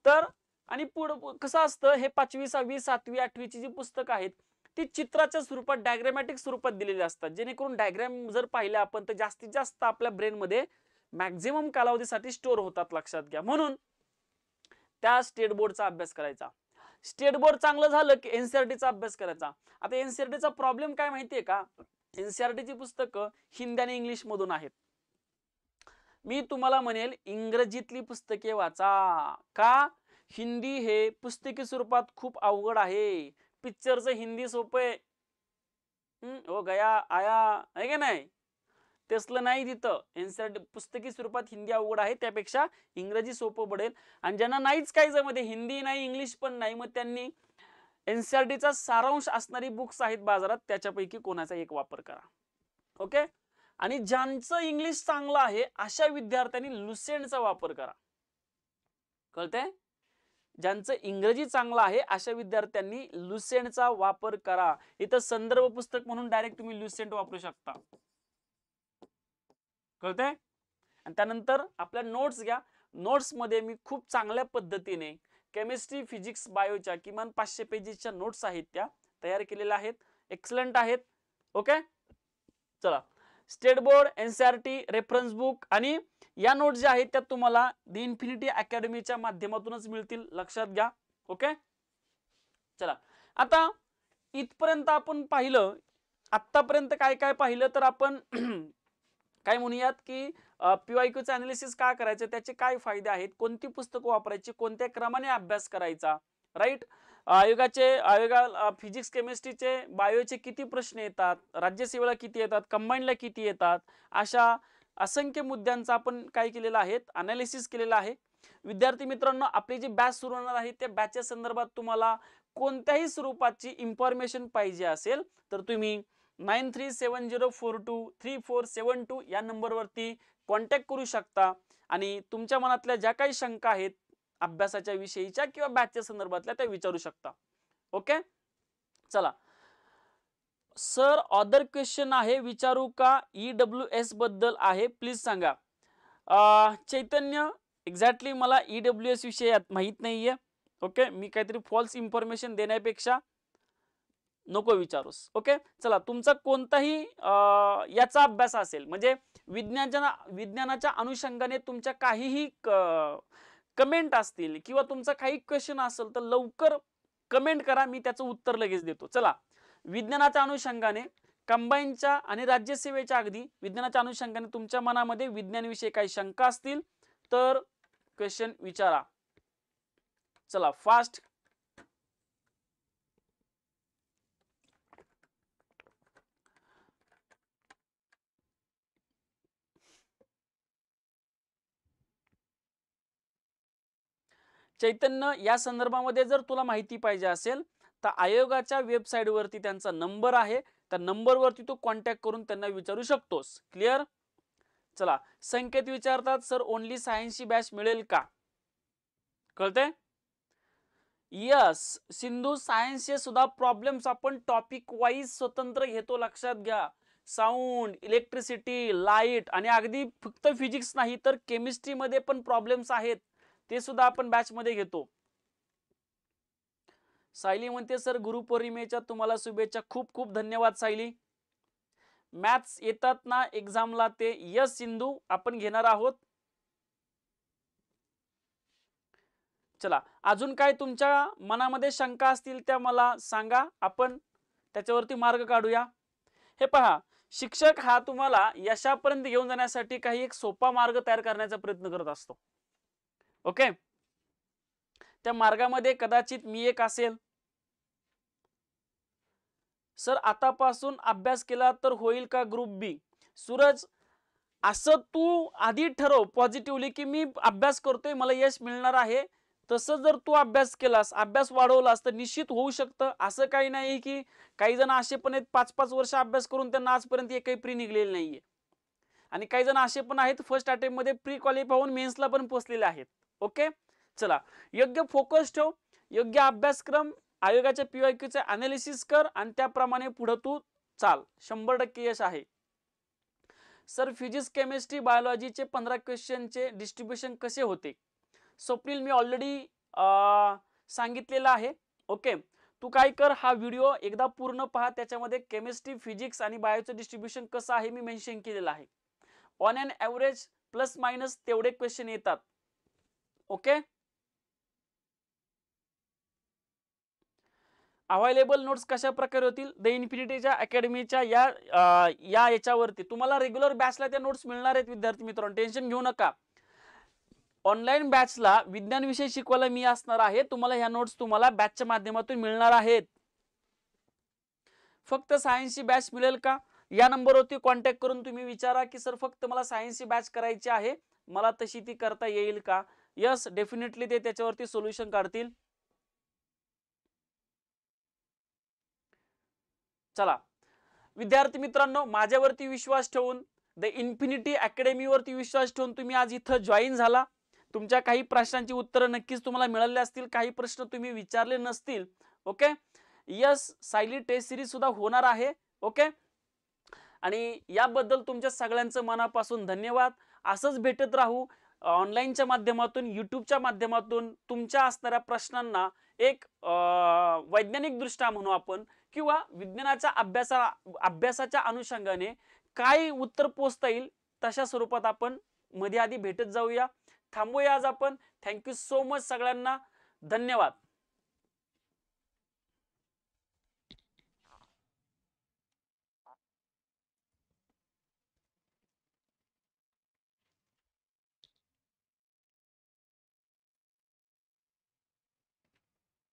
Speaker 1: तर आणि पुढं कसं असतं हे पाचवी सहावी सातवी आठवीची जी पुस्तकं आहेत ती चित्राच्या स्वरूपात डायग्रॅमॅटिक स्वरूपात दिलेली असतात जेणेकरून डायग्रॅम जर पाहिलं आपण तर जास्तीत जास्त आपल्या मध्ये मॅक्झिमम कालावधीसाठी स्टोर होतात लक्षात घ्या म्हणून त्या स्टेट बोर्डचा अभ्यास करायचा स्टेट बोर्ड चांगलं झालं की एनसीआरटीचा e अभ्यास करायचा आता एनसीआरटीचा e प्रॉब्लेम काय माहितीये का एनसीआरटीची e पुस्तकं हिंदी आणि इंग्लिश मधून आहेत मी तुम्हाला म्हणेल इंग्रजीतली पुस्तके वाचा का हिंदी हे पुस्तकी स्वरूपात खूप अवघड आहे पिक्चरचं हिंदी सोप आहे हो गया आया आहे का नाही तसलं नाही तिथं एन्सर पुस्तकी स्वरूपात हिंदी अवघड आहे त्यापेक्षा इंग्रजी सोपं पडेल आणि ज्यांना नाहीच काही जमते हिंदी नाही इंग्लिश पण नाही मग त्यांनी एनसीआरटीचा सारांश असणारी बुक्स आहेत बाजारात त्याच्यापैकी कोणाचा एक वापर करा ओके आणि ज्यांचं इंग्लिश चांगलं आहे अशा विद्यार्थ्यांनी लुसेंटचा वापर करा कळतंय ज्यांचं इंग्रजी चांगलं आहे अशा विद्यार्थ्यांनी लुसेंटचा वापर करा इथं संदर्भ पुस्तक म्हणून डायरेक्ट तुम्ही लुसेंट वापरू शकता कळतंय आणि त्यानंतर आपल्या नोट्स घ्या मध्ये मी खूप चांगल्या पद्धतीने केमिस्ट्री फिजिक्स बायोच्या किमान पाचशे पेजेसच्या नोट्स आहेत त्या तयार केलेल्या आहेत एक्सलंट आहेत ओके चला state board NCERT reference book आणि या नोट ज्या आहेत त्या तुम्हाला द इन्फिनिटी अकॅडमीच्या माध्यमातूनच मिळतील लक्षात घ्या ओके चला आता इथपर्यंत आपण पाहिलं आतापर्यंत काय काय पाहिलं तर आपण काय म्हणूयात की पीवायक्यूचं अनालिसिस का करायचं त्याचे काय फायदे आहेत कोणती पुस्तकं वापरायची कोणत्या क्रमाने अभ्यास करायचा राईट आयोगाचे आयोगा फिजिक्स केमिस्ट्रीचे बायोचे किती प्रश्न येतात राज्यसेवेला किती येतात कंबाईनला किती येतात अशा असंख्य मुद्द्यांचा आपण काय केलेला आहे अनालिसिस केलेला आहे विद्यार्थी मित्रांनो आपली जी बॅच सुरू होणार आहे त्या बॅचच्या संदर्भात तुम्हाला कोणत्याही स्वरूपाची इन्फॉर्मेशन पाहिजे असेल तर तुम्ही nine three seven zero four two three four seven two या नंबरवरती कॉन्टॅक्ट करू शकता आणि तुमच्या मनातल्या ज्या काही शंका आहेत अभ्यासाच्या विषयीच्या किंवा बॅचच्या संदर्भातल्या त्या विचारू शकता ओके चला सर ऑदर क्वेश्चन आहे विचारू का ई डब्ल्यू एस बद्दल आहे प्लीज सांगा चैतन्य एक्झॅक्टली मला ई e डब्ल्यू एस विषयी माहीत नाही ओके मी काहीतरी फॉल्स इन्फॉर्मेशन देण्यापेक्षा नको विचारूस ओके चला तुमचा कोणताही याचा अभ्यास असेल म्हणजे विज्ञाना विज्ञानाच्या अनुषंगाने तुमच्या काहीही कमेंट असतील किंवा तुमचा काही क्वेश्चन असेल तर लवकर कमेंट करा मी त्याचं उत्तर लगेच देतो चला विज्ञानाच्या अनुषंगाने कंबाईनच्या आणि राज्यसेवेच्या अगदी विज्ञानाच्या अनुषंगाने तुमच्या मनामध्ये विज्ञानविषयी काही शंका असतील तर क्वेश्चन विचारा चला फास्ट चैतन्य या संदर्भामध्ये जर तुला माहिती पाहिजे असेल तर आयोगाच्या वेबसाईटवरती त्यांचा नंबर आहे त्या नंबरवरती तू कॉन्टॅक्ट करून त्यांना विचारू शकतोस क्लिअर चला संकेत विचारतात सर ओन्ली सायन्सची बॅच मिळेल का कळते यस सिंधू सायन्सचे सुद्धा प्रॉब्लेम्स आपण टॉपिक वाईज स्वतंत्र घेतो लक्षात घ्या साऊंड इलेक्ट्रिसिटी लाईट आणि अगदी फक्त फिजिक्स नाही तर केमिस्ट्रीमध्ये पण प्रॉब्लेम्स आहेत ते सुद्धा आपण बॅचमध्ये घेतो सायली म्हणते सर गुरुपौर्णिमेच्या तुम्हाला शुभेच्छा खूप खूप धन्यवाद सायली मॅथ्स येतात ना एक्झामला ते यस सिंधू आपण घेणार आहोत चला अजून काय तुमच्या मनामध्ये शंका असतील त्या मला सांगा आपण त्याच्यावरती मार्ग काढूया हे पहा शिक्षक हा तुम्हाला यशापर्यंत घेऊन जाण्यासाठी काही एक सोपा मार्ग तयार करण्याचा प्रयत्न करत असतो ओके त्या मार्गामध्ये कदाचित मी एक असेल सर आतापासून अभ्यास केला तर होईल का ग्रुप बी सूरज असं तू आधी ठरव पॉझिटिव्हली की मी अभ्यास करतोय मला यश मिळणार आहे तसं जर तू अभ्यास केलास अभ्यास वाढवलास तर निश्चित होऊ शकतं असं काही नाही की काही जण असे पण आहेत पाच पाच वर्ष अभ्यास करून त्यांना आजपर्यंत एकही प्री निघलेली नाहीये आणि काही जण असे पण आहेत फर्स्ट मध्ये प्री क्वालिफाय होऊन मेन्सला पण पोहोचलेले आहेत ओके चला योग्य फोकस ठेव योग्य अभ्यासक्रम आयोगाच्या पीवाय क्यूचे अनालिसिस कर आणि त्याप्रमाणे पुढं तू चाल शंभर टक्के यश आहे सर फिजिक्स केमिस्ट्री बायोलॉजीचे पंधरा क्वेश्चनचे डिस्ट्रीब्युशन कसे होते स्वप्नील मी ऑलरेडी सांगितलेलं आहे ओके तू काय कर हा व्हिडिओ एकदा पूर्ण पहा त्याच्यामध्ये केमिस्ट्री फिजिक्स आणि बायोचं डिस्ट्रीब्युशन कसं आहे मी मेन्शन केलेलं आहे on and average plus minus तेवढे क्वेश्चन येतात ओके अवेलेबल नोट्स कशा प्रकारे होतील द इन्फिनिटीच्या अकॅडमीच्या या या याच्यावरती तुम्हाला रेग्युलर बॅचला त्या नोट्स मिळणार आहेत विद्यार्थी मित्रांनो टेन्शन घेऊ नका ऑनलाईन बॅचला विज्ञान विषय शिकवायला मी असणार आहे तुम्हाला ह्या नोट्स तुम्हाला बॅचच्या माध्यमातून मिळणार आहेत फक्त सायन्सची बॅच मिळेल का या नंबरवरती कॉन्टॅक्ट करून तुम्ही विचारा की सर फक्त मला सायन्सची बॅच करायची आहे मला तशी ती करता येईल का यस डेफिनेटली ते त्याच्यावरती सोल्युशन काढतील चला विद्यार्थी मित्रांनो माझ्यावरती विश्वास ठेवून द इन्फिनिटी अकॅडमीवरती विश्वास ठेवून तुम्ही आज इथं जॉईन झाला तुमच्या काही प्रश्नांची उत्तरं नक्कीच तुम्हाला मिळाली असतील काही प्रश्न तुम्ही विचारले नसतील okay yes Sayali test series सुद्धा होणार आहे ओके आणि याबद्दल तुमच्या सगळ्यांचं मनापासून धन्यवाद असंच भेटत राहू ऑनलाईनच्या माध्यमातून युट्यूबच्या माध्यमातून तुमच्या असणाऱ्या प्रश्नांना एक वैज्ञानिक दृष्ट्या म्हणू आपण किंवा विज्ञानाच्या अभ्यासा अभ्यासाच्या अनुषंगाने काय उत्तर पोचता येईल तशा स्वरूपात आपण मध्ये आधी भेटत जाऊया थांबूया आज आपण थँक्यू सो मच सगळ्यांना धन्यवाद